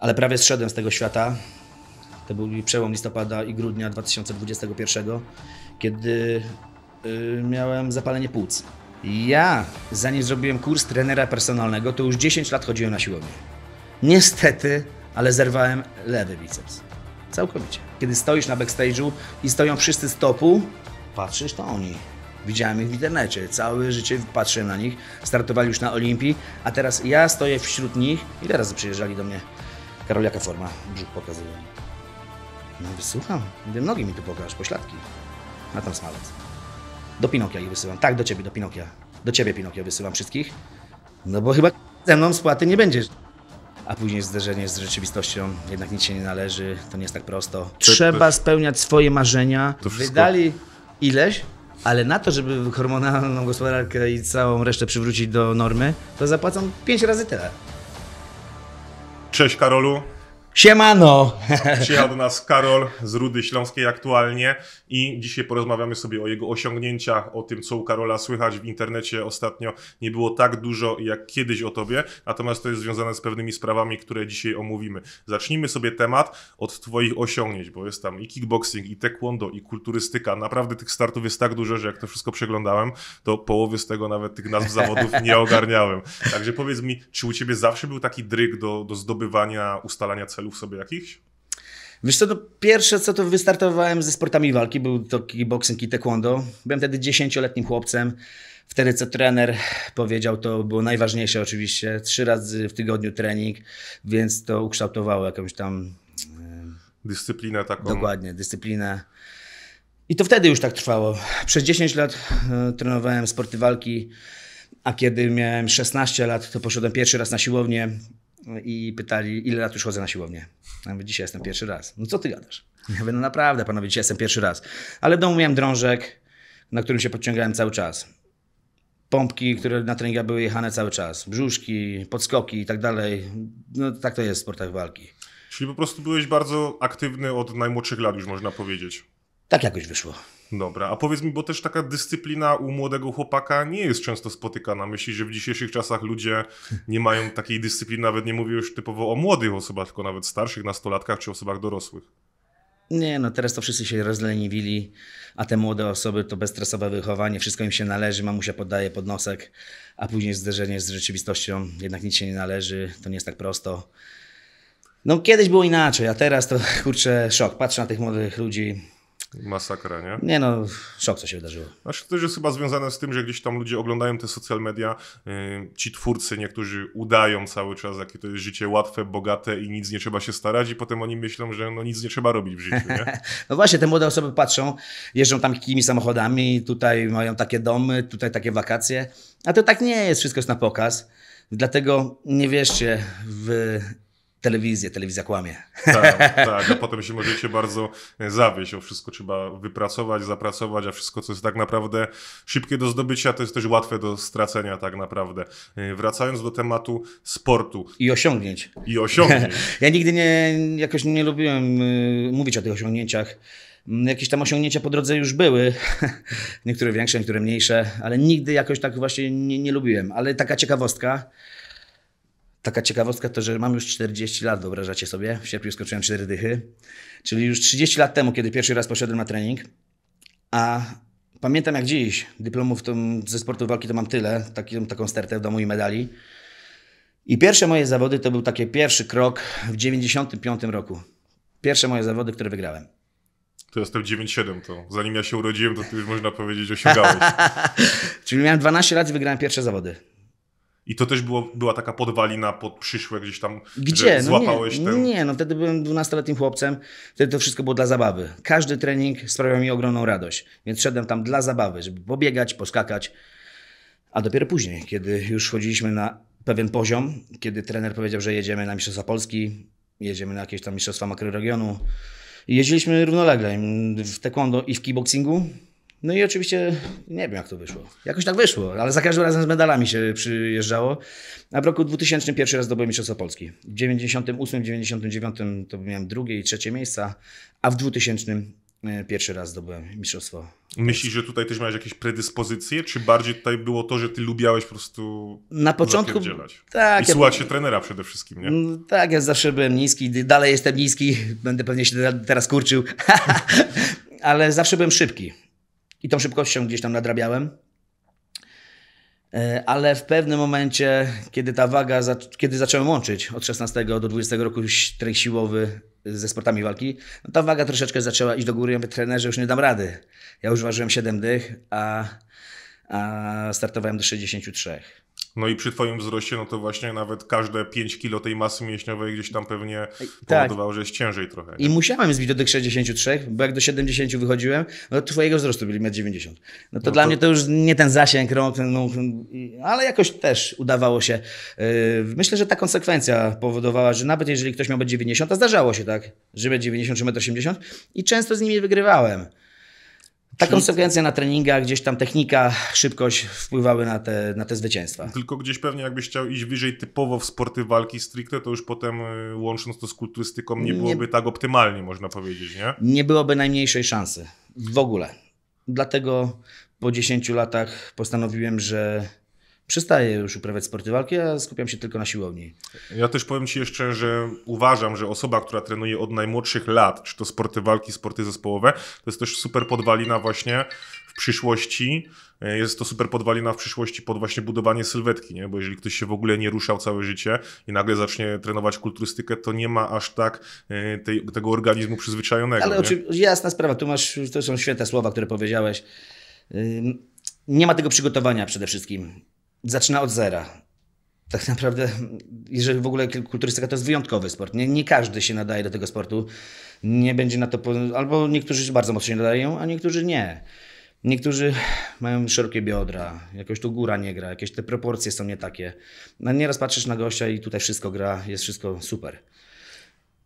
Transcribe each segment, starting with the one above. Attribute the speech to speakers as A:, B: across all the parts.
A: ale prawie zszedłem z tego świata. To był przełom listopada i grudnia 2021, kiedy y, miałem zapalenie płuc. Ja, zanim zrobiłem kurs trenera personalnego, to już 10 lat chodziłem na siłownię. Niestety, ale zerwałem lewy biceps. Całkowicie. Kiedy stoisz na backstage'u i stoją wszyscy z topu, patrzysz to oni. Widziałem ich w internecie, całe życie patrzyłem na nich, startowali już na Olimpii, a teraz ja stoję wśród nich i teraz przyjeżdżali do mnie. Karol, jaka forma? Brzuch pokazuje. No wysłucham. Mówię, nogi mi tu pokaż, pośladki. Na tam smalec. Do Pinokia ich wysyłam. Tak, do ciebie, do Pinokia. Do ciebie, Pinokia, wysyłam wszystkich. No bo chyba ze mną spłaty nie będziesz. A później zderzenie z rzeczywistością, jednak nic się nie należy, to nie jest tak prosto. Trzeba spełniać swoje marzenia. Wydali ileś, ale na to, żeby hormonalną gospodarkę i całą resztę przywrócić do normy, to zapłacą 5 razy tyle. Cześć Karolu. Siemano! Przyjechał
B: do nas Karol z Rudy Śląskiej aktualnie i dzisiaj porozmawiamy sobie o jego osiągnięciach, o tym, co u Karola słychać w internecie ostatnio. Nie było tak dużo jak kiedyś o tobie, natomiast to jest związane z pewnymi sprawami, które dzisiaj omówimy. Zacznijmy sobie temat od twoich osiągnięć, bo jest tam i kickboxing, i taekwondo, i kulturystyka. Naprawdę tych startów jest tak dużo, że jak to wszystko przeglądałem, to połowy z tego nawet tych nazw zawodów nie ogarniałem. Także powiedz mi, czy u ciebie zawsze był taki dryg do, do zdobywania, ustalania celów? celów sobie jakichś?
A: Wiesz co, to pierwsze co to wystartowałem ze sportami walki, był to kickboxing i taekwondo. Byłem wtedy dziesięcioletnim chłopcem. Wtedy co trener powiedział, to było najważniejsze oczywiście. Trzy razy w tygodniu trening, więc to ukształtowało jakąś tam... E, dyscyplinę taką. Dokładnie, dyscyplinę. I to wtedy już tak trwało. Przez 10 lat e, trenowałem sporty walki, a kiedy miałem 16 lat, to poszedłem pierwszy raz na siłownię i pytali, ile lat już chodzę na siłownię. Ja mówię, dzisiaj jestem pierwszy raz. No co ty gadasz? Ja mówię, no naprawdę panowie, dzisiaj jestem pierwszy raz. Ale w domu miałem drążek, na którym się podciągałem cały czas. Pompki, które na treningach były jechane cały czas. Brzuszki, podskoki i tak dalej. No tak to jest w sportach walki. Czyli po prostu byłeś bardzo aktywny od najmłodszych lat już można powiedzieć. Tak jakoś
B: wyszło. Dobra, a powiedz mi, bo też taka dyscyplina u młodego chłopaka nie jest często spotykana. Myślisz, że w dzisiejszych czasach ludzie nie mają takiej dyscypliny, nawet nie mówię już typowo o młodych osobach, tylko nawet starszych, nastolatkach czy osobach dorosłych.
A: Nie, no teraz to wszyscy się rozleniwili, a te młode osoby to bezstresowe wychowanie, wszystko im się należy, mamusia podaje pod nosek, a później zderzenie z rzeczywistością, jednak nic się nie należy, to nie jest tak prosto. No kiedyś było inaczej, a teraz to kurczę szok, patrzę na tych młodych ludzi, Masakra,
B: nie? Nie no,
A: szok co się wydarzyło.
B: Znaczy, to też jest chyba związane z tym, że gdzieś tam ludzie oglądają te social media, y, ci twórcy niektórzy udają cały czas, jakie to jest życie łatwe, bogate i nic
A: nie trzeba się starać i potem oni myślą, że no nic nie trzeba robić w życiu, nie? no właśnie, te młode osoby patrzą, jeżdżą tam takimi samochodami, tutaj mają takie domy, tutaj takie wakacje, a to tak nie jest, wszystko jest na pokaz. Dlatego nie wierzcie w telewizję, telewizja kłamie. Tak, tak, a potem się możecie bardzo e, zawieść, o wszystko trzeba
B: wypracować, zapracować, a wszystko, co jest tak naprawdę szybkie do zdobycia, to jest też łatwe do stracenia tak naprawdę. E, wracając do tematu sportu. I
A: osiągnięć. I osiągnięć. ja nigdy nie, jakoś nie lubiłem e, mówić o tych osiągnięciach. Mm, jakieś tam osiągnięcia po drodze już były, niektóre większe, niektóre mniejsze, ale nigdy jakoś tak właśnie nie, nie lubiłem. Ale taka ciekawostka, Taka ciekawostka to, że mam już 40 lat, wyobrażacie sobie. W sierpniu skoczyłem 4 dychy. Czyli już 30 lat temu, kiedy pierwszy raz poszedłem na trening. A pamiętam jak dziś, dyplomów tym, ze sportu walki to mam tyle, taki, taką stertę w domu i medali. I pierwsze moje zawody to był taki pierwszy krok w 95 roku. Pierwsze moje zawody, które wygrałem.
B: To jestem 9-7, to zanim ja się urodziłem, to ty już można powiedzieć osiągałeś.
A: Czyli miałem 12 lat i wygrałem pierwsze zawody.
B: I to też było, była taka podwalina pod przyszłe gdzieś tam, Gdzie? No złapałeś nie, ten...
A: Nie, no wtedy byłem 12-letnim chłopcem, wtedy to wszystko było dla zabawy. Każdy trening sprawiał mi ogromną radość, więc szedłem tam dla zabawy, żeby pobiegać, poskakać. A dopiero później, kiedy już chodziliśmy na pewien poziom, kiedy trener powiedział, że jedziemy na Mistrzostwa Polski, jedziemy na jakieś tam Mistrzostwa Makroregionu, jeździliśmy równolegle w taekwondo i w kickboxingu, no i oczywiście nie wiem, jak to wyszło. Jakoś tak wyszło, ale za każdym razem z medalami się przyjeżdżało. A w roku 2000 pierwszy raz zdobyłem Mistrzostwo Polski. W 98, 99 to miałem drugie i trzecie miejsca, a w 2000 e, pierwszy raz zdobyłem Mistrzostwo.
B: Myślisz, że tutaj też miałeś jakieś predyspozycje, czy bardziej tutaj było to, że ty lubiałeś po prostu Na początku, tak. I ja słuchać się trenera przede wszystkim, nie?
A: Mm, tak, ja zawsze byłem niski, dalej jestem niski, będę pewnie się teraz kurczył, ale zawsze byłem szybki i tą szybkością gdzieś tam nadrabiałem. E, ale w pewnym momencie, kiedy ta waga, kiedy zacząłem łączyć od 16 do 20 roku trening siłowy ze sportami walki, no ta waga troszeczkę zaczęła iść do góry. Ja mówię, trenerze, już nie dam rady. Ja już ważyłem 7 dych, a, a startowałem do 63.
B: No i przy twoim wzroście, no to właśnie nawet każde 5 kilo tej masy mięśniowej gdzieś tam pewnie
A: tak. powodowało, tak. że jest ciężej trochę. Nie? I musiałem zbić do tych 63, bo jak do 70 wychodziłem, no to twojego wzrostu byli 1,90 No to no dla to... mnie to już nie ten zasięg rąk, no, ale jakoś też udawało się. Yy, myślę, że ta konsekwencja powodowała, że nawet jeżeli ktoś miał być 90, a zdarzało się tak, że 90 czy 1,80 i często z nimi wygrywałem. Ta Czyli... konsekwencja na treningach, gdzieś tam technika, szybkość wpływały na te, na te zwycięstwa.
B: Tylko gdzieś pewnie jakbyś chciał iść wyżej typowo w sporty walki stricte, to już potem y, łącząc to
A: z kulturystyką nie byłoby nie... tak optymalnie, można powiedzieć, nie? Nie byłoby najmniejszej szansy w ogóle. Dlatego po 10 latach postanowiłem, że przestaję już uprawiać sporty walki, a skupiam się tylko na siłowni.
B: Ja też powiem Ci jeszcze, że uważam, że osoba, która trenuje od najmłodszych lat, czy to sporty walki, sporty zespołowe, to jest też super podwalina właśnie w przyszłości. E, jest to super podwalina w przyszłości pod właśnie budowanie sylwetki, nie? bo jeżeli ktoś się w ogóle nie ruszał całe życie i nagle zacznie trenować kulturystykę, to nie ma
A: aż tak e, tej, tego organizmu przyzwyczajonego. Ale oczywiście, jasna sprawa, tu masz, to są świetne słowa, które powiedziałeś. Nie ma tego przygotowania przede wszystkim zaczyna od zera. Tak naprawdę, jeżeli w ogóle kulturystyka to jest wyjątkowy sport. Nie, nie każdy się nadaje do tego sportu. Nie będzie na to. Albo niektórzy się bardzo mocno się nadają, a niektórzy nie. Niektórzy mają szerokie biodra, jakoś tu góra nie gra, jakieś te proporcje są nie takie. No nieraz patrzysz na gościa i tutaj wszystko gra, jest wszystko super.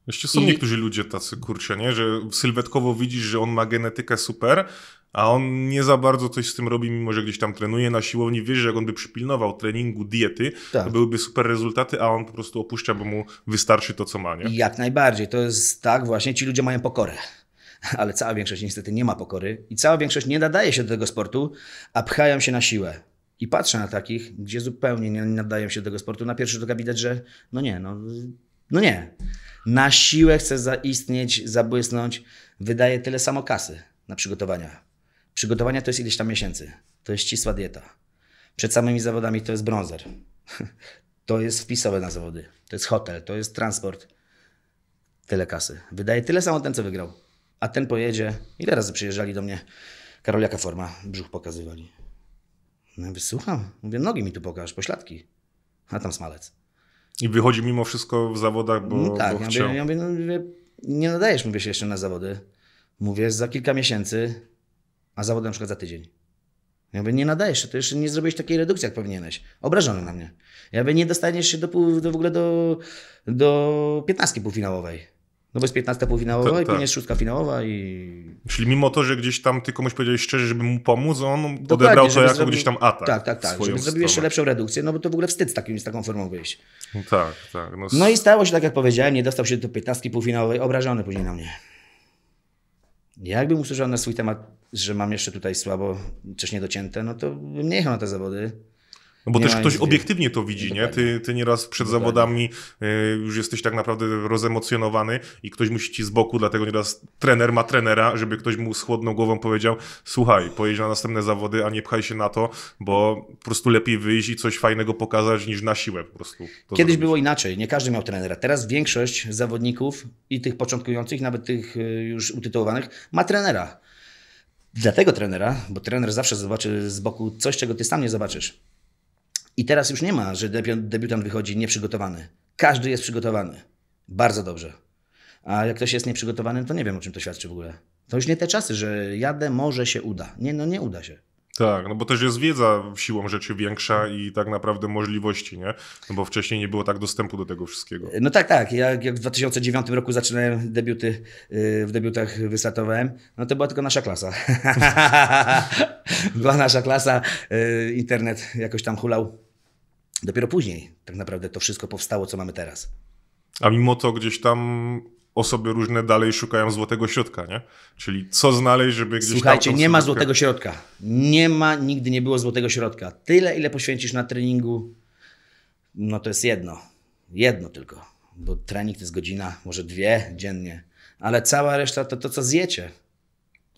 B: Jeszcze są I... niektórzy ludzie tacy, kurczę, nie? Że sylwetkowo widzisz, że on ma genetykę super, a on nie za bardzo coś z tym robi, mimo że gdzieś tam trenuje na siłowni. Wiesz, że jak on by przypilnował treningu, diety, tak. to byłyby super rezultaty, a on po prostu opuszcza, bo mu wystarczy to, co ma, nie?
A: Jak najbardziej. To jest tak właśnie, ci ludzie mają pokorę. Ale cała większość niestety nie ma pokory i cała większość nie nadaje się do tego sportu, a pchają się na siłę. I patrzę na takich, gdzie zupełnie nie nadają się do tego sportu. Na pierwszy rzut oka widać, że no nie, no, no nie na siłę chce zaistnieć, zabłysnąć, wydaje tyle samo kasy na przygotowania. Przygotowania to jest ileś tam miesięcy. To jest ścisła dieta. Przed samymi zawodami to jest bronzer. To jest wpisowe na zawody. To jest hotel, to jest transport. Tyle kasy. Wydaje tyle samo ten, co wygrał. A ten pojedzie. Ile razy przyjeżdżali do mnie? Karol, jaka forma? Brzuch pokazywali. No ja mówię, słucham. Mówię, nogi mi tu pokaż, pośladki. A tam smalec.
B: I wychodzi mimo wszystko w zawodach, bo. No tak, bo ja, chciał. Mówię,
A: ja mówię, no, nie nadajesz mówię się jeszcze na zawody. Mówię za kilka miesięcy, a zawody na przykład za tydzień. Ja mówię, nie nadajesz się, to jeszcze nie zrobiłeś takiej redukcji, jak powinieneś. Obrażony na mnie. Ja mówię, nie dostaniesz się do, do w ogóle do, do 15 półfinałowej. No bo jest 15 półfinałowa ta, ta. i później tak. jest szóstka finałowa i...
B: Czyli mimo to, że gdzieś tam ty komuś powiedziałeś szczerze, żeby mu pomóc, on Dokładnie, odebrał to jako gdzieś tam atak. Tak, tak, tak. Żeby zrobił jeszcze lepszą
A: redukcję, no bo to w ogóle wstyd z, takim, z taką formą wyjść. tak, tak. No... no i stało się tak, jak powiedziałem, nie dostał się do 15 półfinałowej, obrażony później na mnie. Jakbym usłyszał na swój temat, że mam jeszcze tutaj słabo, wcześniej docięte, no to bym nie jechał na te zawody. No bo nie też ktoś obiektywnie to widzi, nie? Ty, ty
B: nieraz przed Dokładnie. zawodami y, już jesteś tak naprawdę rozemocjonowany i ktoś musi ci z boku, dlatego nieraz trener ma trenera, żeby ktoś mu z chłodną głową powiedział, słuchaj, pojedź na następne zawody, a nie pchaj się na to, bo po prostu lepiej wyjść i coś fajnego pokazać niż na siłę po prostu. Kiedyś zrobić.
A: było inaczej, nie każdy miał trenera. Teraz większość zawodników i tych początkujących, nawet tych y, już utytułowanych, ma trenera. Dlatego trenera, bo trener zawsze zobaczy z boku coś, czego ty sam nie zobaczysz. I teraz już nie ma, że debiutant wychodzi nieprzygotowany. Każdy jest przygotowany. Bardzo dobrze. A jak ktoś jest nieprzygotowany, to nie wiem, o czym to świadczy w ogóle. To już nie te czasy, że jadę, może się uda. Nie, no nie uda się.
B: Tak, no bo też jest wiedza siłą rzeczy większa i tak naprawdę możliwości, nie? No bo wcześniej nie było tak dostępu do tego wszystkiego.
A: No tak, tak. Ja jak w 2009 roku zaczynałem debiuty, y, w debiutach wystartowałem, no to była tylko nasza klasa. była nasza klasa, y, internet jakoś tam hulał Dopiero później tak naprawdę to wszystko powstało, co mamy teraz. A mimo to gdzieś
B: tam osoby różne dalej szukają złotego środka, nie? Czyli co znaleźć, żeby gdzieś Słuchajcie, tam nie ma złotego
A: środka. Nie ma, nigdy nie było złotego środka. Tyle, ile poświęcisz na treningu, no to jest jedno. Jedno tylko. Bo trening to jest godzina, może dwie dziennie. Ale cała reszta to to, co zjecie.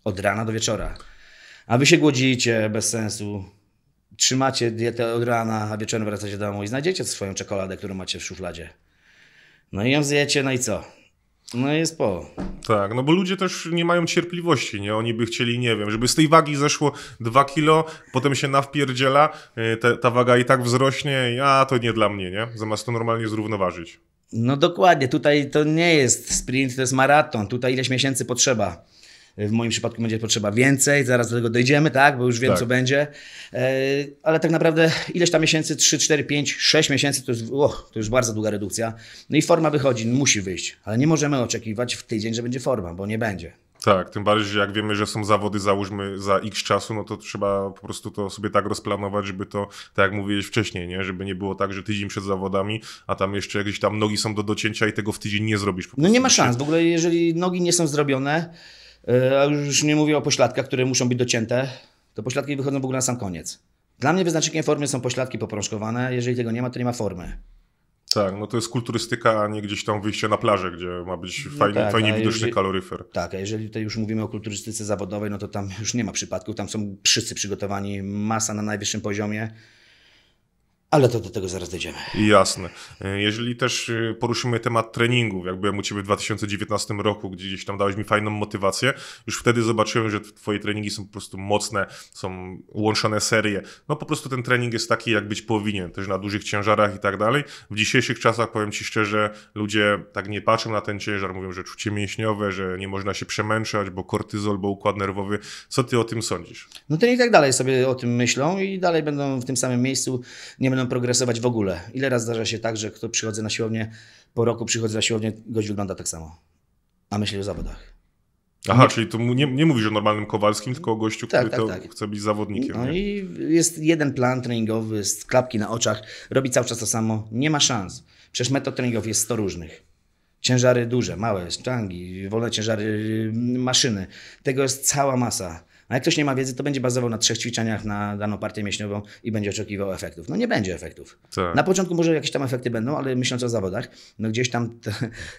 A: Od rana do wieczora. A wy się głodzicie bez sensu, trzymacie dietę od rana, a wieczorem wracacie do domu i znajdziecie swoją czekoladę, którą macie w szufladzie. No i ją zjecie, no i co? No jest po. Tak, no bo ludzie też nie mają cierpliwości, nie? Oni by chcieli, nie
B: wiem, żeby z tej wagi zeszło 2 kilo, potem się nawpierdziela, y, te, ta waga i tak
A: wzrośnie, a to nie dla mnie, nie? Zamiast to normalnie zrównoważyć. No dokładnie, tutaj to nie jest sprint, to jest maraton, tutaj ileś miesięcy potrzeba. W moim przypadku będzie potrzeba więcej, zaraz do tego dojdziemy, tak? Bo już wiem, tak. co będzie. E, ale tak naprawdę ileś tam miesięcy, 3, 4, 5, 6 miesięcy to jest, oh, to już bardzo długa redukcja. No i forma wychodzi, musi wyjść, ale nie możemy oczekiwać w tydzień, że będzie forma, bo nie będzie.
B: Tak, tym bardziej, że jak wiemy, że są zawody, załóżmy za x czasu, no to trzeba po prostu to sobie tak rozplanować, żeby to, tak jak mówiłeś wcześniej, nie? żeby nie było tak, że tydzień przed zawodami, a tam jeszcze jakieś tam nogi są do docięcia i tego w tydzień nie zrobisz.
A: No nie ma szans, w ogóle jeżeli nogi nie są zrobione, E, a już nie mówię o pośladkach, które muszą być docięte. To pośladki wychodzą w ogóle na sam koniec. Dla mnie wyznacznikiem formy są pośladki poprążkowane. Jeżeli tego nie ma, to nie ma formy. Tak, no to jest kulturystyka, a nie gdzieś tam wyjście na plażę, gdzie ma być fajnie, no tak, fajnie widoczny jeżeli, kaloryfer. Tak, a jeżeli tutaj już mówimy o kulturystyce zawodowej, no to tam już nie ma przypadków. Tam są wszyscy przygotowani, masa na najwyższym poziomie ale to do tego zaraz dojdziemy.
B: Jasne. E, jeżeli też e, poruszymy temat treningów, jak byłem u Ciebie w 2019 roku, gdzieś tam dałeś mi fajną motywację, już wtedy zobaczyłem, że Twoje treningi są po prostu mocne, są łączone serie. No po prostu ten trening jest taki, jak być powinien, też na dużych ciężarach i tak dalej. W dzisiejszych czasach, powiem Ci szczerze, ludzie tak nie patrzą na ten ciężar, mówią, że czucie mięśniowe, że nie można się przemęczać, bo kortyzol, bo układ nerwowy. Co
A: Ty o tym sądzisz? No to i tak dalej sobie o tym myślą i dalej będą w tym samym miejscu, nie będą progresować w ogóle. Ile razy zdarza się tak, że kto przychodzi na siłownię, po roku przychodzi na siłownię, gość wygląda tak samo. A myśli o zawodach. Aha, nie. czyli tu nie, nie mówisz o normalnym Kowalskim, tylko o gościu, tak, który tak, tak. chce być zawodnikiem. No nie? i jest jeden plan treningowy, z klapki na oczach, robi cały czas to samo, nie ma szans. Przecież metod treningowych jest 100 różnych. Ciężary duże, małe, szczangi, wolne ciężary, y, maszyny. Tego jest cała masa. A jak ktoś nie ma wiedzy, to będzie bazował na trzech ćwiczeniach na daną partię mięśniową i będzie oczekiwał efektów. No nie będzie efektów. Tak. Na początku może jakieś tam efekty będą, ale myśląc o zawodach, no gdzieś tam te,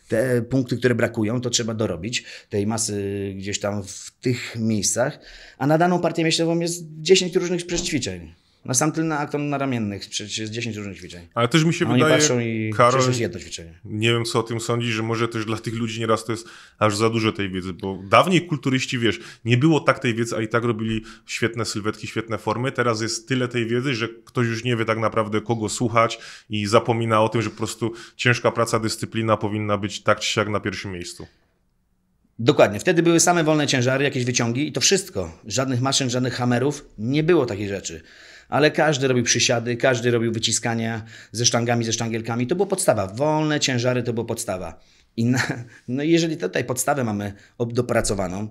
A: te punkty, które brakują, to trzeba dorobić tej masy gdzieś tam w tych miejscach. A na daną partię mięśniową jest 10 różnych przećwiczeń. No sam tylny akton na ramiennych, przecież jest 10 różnych ćwiczeń. Ale też mi się A wydaje, oni i Karol, jest jedno ćwiczenie.
B: nie wiem co o tym sądzi, że może też dla tych ludzi nieraz to jest aż za dużo tej wiedzy, bo dawniej kulturyści, wiesz, nie było tak tej wiedzy, a i tak robili świetne sylwetki, świetne formy. Teraz jest tyle tej wiedzy, że ktoś już nie wie tak naprawdę kogo słuchać i zapomina o tym, że po prostu ciężka praca, dyscyplina powinna być tak czy siak
A: na pierwszym miejscu. Dokładnie. Wtedy były same wolne ciężary, jakieś wyciągi i to wszystko. Żadnych maszyn, żadnych hamerów. Nie było takiej rzeczy ale każdy robił przysiady, każdy robił wyciskania ze sztangami, ze sztangielkami. To była podstawa. Wolne ciężary to była podstawa. I na, no jeżeli tutaj podstawę mamy dopracowaną,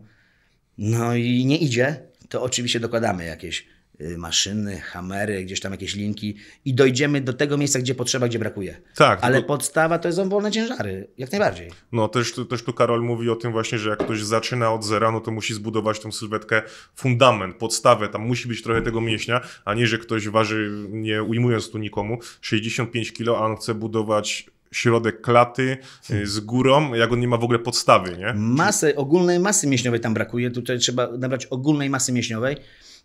A: no i nie idzie, to oczywiście dokładamy jakieś Y, maszyny, hamery, gdzieś tam jakieś linki i dojdziemy do tego miejsca, gdzie potrzeba, gdzie brakuje. Tak. Ale podstawa to są wolne ciężary, jak najbardziej.
B: No też, też tu Karol mówi o tym właśnie, że jak ktoś zaczyna od zera, no to musi zbudować tą sylwetkę, fundament, podstawę, tam musi być trochę tego mięśnia, a nie, że ktoś waży, nie ujmując tu nikomu, 65 kg, a on chce budować środek klaty y, z górą,
A: jak on nie ma w ogóle podstawy, nie? Masy, ogólnej masy mięśniowej tam brakuje, tutaj trzeba nabrać ogólnej masy mięśniowej,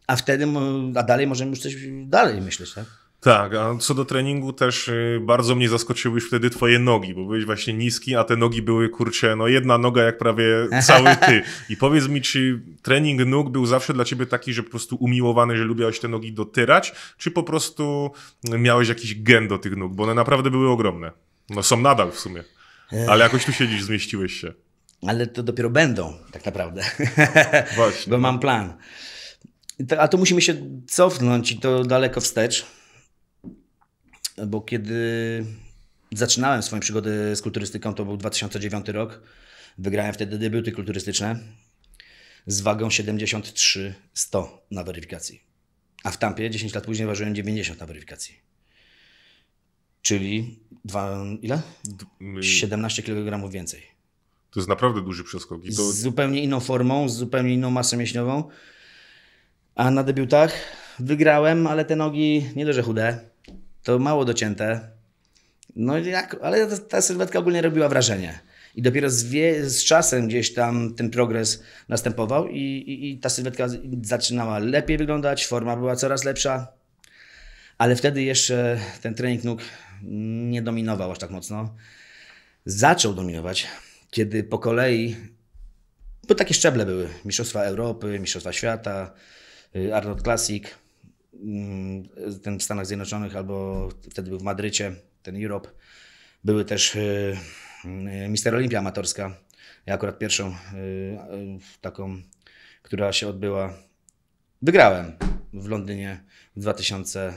A: a wtedy, a dalej możemy już coś dalej myśleć, tak?
B: Tak, a co do treningu też y, bardzo mnie zaskoczyły już wtedy twoje nogi, bo byłeś właśnie niski, a te nogi były, kurczę, no jedna noga jak prawie cały ty. I powiedz mi, czy trening nóg był zawsze dla ciebie taki, że po prostu umiłowany, że lubiałeś te nogi dotyrać, czy po prostu miałeś jakiś gen do tych nóg, bo one naprawdę były ogromne. No są nadal w sumie, ale jakoś tu siedzisz,
A: zmieściłeś się. Ale to dopiero będą, tak naprawdę. Właśnie. bo mam plan. Tak, a to musimy się cofnąć i to daleko wstecz, bo kiedy zaczynałem swoją przygodę z kulturystyką, to był 2009 rok. Wygrałem wtedy debiuty kulturystyczne z wagą 73-100 na weryfikacji. A w Tampie 10 lat później ważyłem 90 na weryfikacji. Czyli dwa, ile? 17 kg więcej. To jest naprawdę duży przeskok. I to... Z zupełnie inną formą, z zupełnie inną masą mięśniową a na debiutach wygrałem, ale te nogi nie dość, że chude, to mało docięte. No jak, ale ta, ta sylwetka ogólnie robiła wrażenie. I dopiero z, wie, z, czasem gdzieś tam ten progres następował i, i, i, ta sylwetka zaczynała lepiej wyglądać, forma była coraz lepsza, ale wtedy jeszcze ten trening nóg nie dominował aż tak mocno. Zaczął dominować, kiedy po kolei, bo takie szczeble były, Mistrzostwa Europy, Mistrzostwa Świata, Y, Arnold Classic, mm, ten w Stanach Zjednoczonych albo wtedy był w Madrycie, ten Europe. Były też y, y, Mister Olimpia amatorska. Ja akurat pierwszą taką, która się odbyła, wygrałem w Londynie w 2000,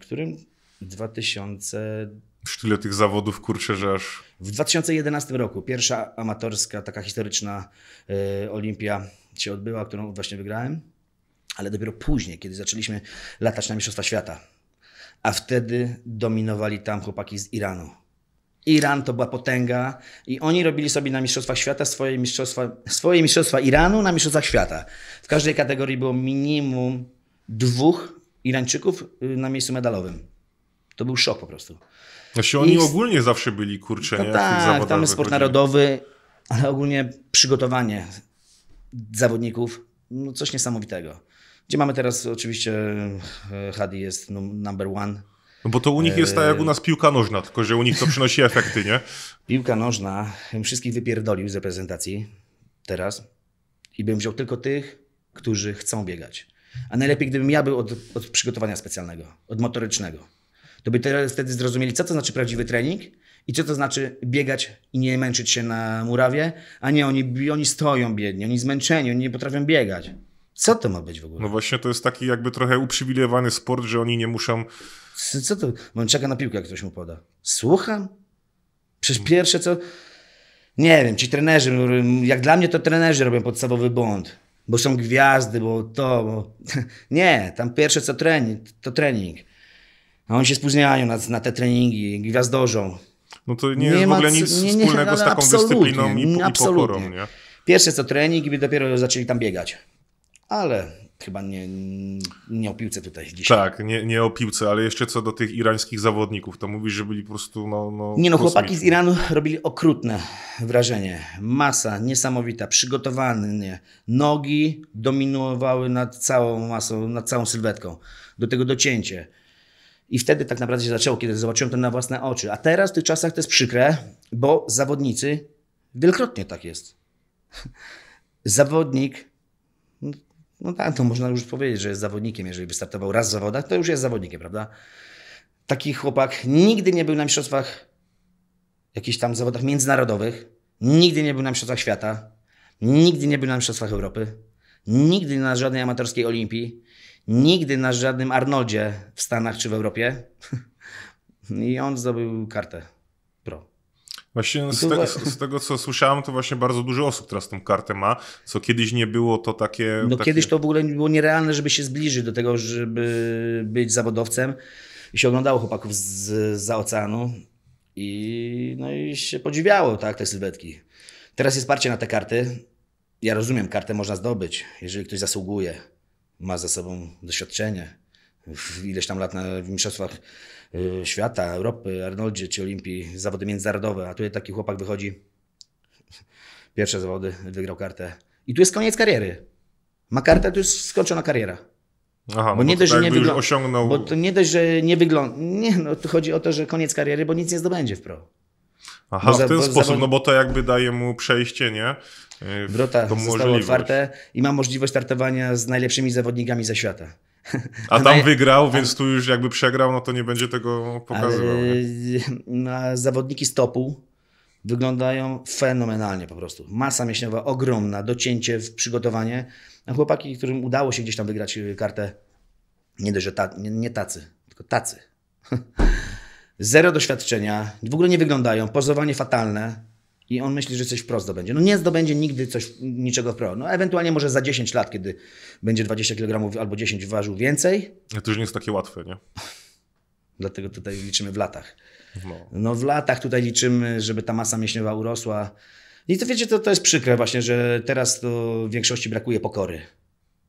A: którym 2000
B: już tyle tych zawodów, kurczę, że aż...
A: W 2011 roku pierwsza amatorska, taka historyczna Olimpia się odbyła, którą właśnie wygrałem, ale dopiero później, kiedy zaczęliśmy latać na Mistrzostwa Świata. A wtedy dominowali tam chłopaki z Iranu. Iran to była potęga i oni robili sobie na Mistrzostwach Świata swoje mistrzostwa, swoje mistrzostwa Iranu na Mistrzostwach Świata. W każdej kategorii było minimum dwóch Irańczyków y, na miejscu medalowym. To był szok po prostu. Znaczy oni I... ogólnie zawsze byli kurczeni? No tak, tam jest sport narodowy, ale ogólnie przygotowanie zawodników, no coś niesamowitego. Gdzie mamy teraz oczywiście, e, Hadi jest number one. No bo to u nich jest tak jak u e, nas piłka nożna, tylko że u nich to przynosi efekty, nie? Piłka nożna, bym wszystkich wypierdolił z reprezentacji teraz i bym wziął tylko tych, którzy chcą biegać. A najlepiej, gdybym ja był od, od przygotowania specjalnego, od motorycznego. To by teraz wtedy zrozumieli, co to znaczy prawdziwy trening i co to znaczy biegać i nie męczyć się na murawie? A nie, oni, oni stoją biedni, oni zmęczeni, oni nie potrafią biegać. Co to ma być w ogóle? No właśnie to jest taki jakby trochę uprzywilejowany sport, że oni nie muszą... Co to? On czeka na piłkę, jak ktoś mu poda. Słucham? Przecież hmm. pierwsze co... Nie wiem, ci trenerzy, jak dla mnie to trenerzy robią podstawowy błąd. Bo są gwiazdy, bo to, bo... Nie, tam pierwsze co trening, to trening. A oni się spóźniają na, na te treningi, gwiazdożą no to nie, nie jest w ogóle nic nie, nie, wspólnego no, z taką dyscypliną i, i pokorą. Nie? Pierwsze co trening i dopiero zaczęli tam biegać. Ale
B: chyba nie, nie o piłce tutaj dzisiaj. Tak, nie, nie o piłce, ale jeszcze co do tych irańskich zawodników, to mówisz, że byli po prostu no, no Nie no, kosmiczni. chłopaki z
A: Iranu robili okrutne wrażenie. Masa niesamowita, przygotowanie. Nogi dominowały nad całą masą, nad całą sylwetką. Do tego docięcie. I wtedy tak naprawdę się zaczęło, kiedy zobaczyłem to na własne oczy. A teraz w tych czasach to jest przykre, bo zawodnicy, wielokrotnie tak jest. Zawodnik, no, no tak, to można już powiedzieć, że jest zawodnikiem. Jeżeli wystartował raz w zawodach, to już jest zawodnikiem, prawda? Taki chłopak nigdy nie był na mistrzostwach, jakichś tam zawodach międzynarodowych, nigdy nie był na mistrzostwach świata, nigdy nie był na mistrzostwach Europy, nigdy na żadnej amatorskiej olimpii, Nigdy na żadnym Arnoldzie w Stanach czy w Europie. I on zdobył kartę pro.
B: Właśnie z, te, z, tego, co słyszałem, to właśnie bardzo dużo osób teraz tą kartę ma, co kiedyś nie było to takie... No takie... kiedyś
A: to w ogóle było nierealne, żeby się zbliżyć do tego, żeby być zawodowcem. I się oglądało chłopaków z, za oceanu i, no i się podziwiało tak te sylwetki. Teraz jest parcie na te karty. Ja rozumiem, kartę można zdobyć, jeżeli ktoś zasługuje ma za sobą doświadczenie. Ileś tam lat na mistrzostwach y, świata, Europy, Arnoldzie czy Olimpii, zawody międzynarodowe, a tutaj taki chłopak wychodzi, pierwsze zawody, wygrał kartę. I tu jest koniec kariery. Ma kartę, to jest skończona kariera. Aha, no bo nie dość, że nie wygląda. Osiągnął... Bo to nie dość, że nie wygląda. Nie, no tu chodzi o to, że koniec kariery, bo nic nie zdobędzie w pro. Aha, bo w ten sposób, zawod... no bo to jakby daje mu przejście, nie? Wrota zostały otwarte i mam możliwość startowania z najlepszymi zawodnikami ze świata. A tam wygrał, więc tu już jakby przegrał, no to nie będzie tego pokazywał. Ale, e, zawodniki stopu wyglądają fenomenalnie po prostu. Masa mięśniowa ogromna, docięcie w przygotowanie. chłopaki, którym udało się gdzieś tam wygrać e, kartę, nie dość, że ta, nie, nie tacy, tylko tacy. Zero doświadczenia, w ogóle nie wyglądają, pozowanie fatalne. I on myśli, że coś wprost zdobędzie. No nie zdobędzie nigdy coś, niczego wprost. No ewentualnie może za 10 lat, kiedy będzie 20 kg albo 10 ważył więcej.
B: To już nie jest takie łatwe, nie?
A: Dlatego tutaj liczymy w latach. No. no w latach tutaj liczymy, żeby ta masa mięśniowa urosła. I to wiecie, to, to jest przykre właśnie, że teraz to w większości brakuje pokory.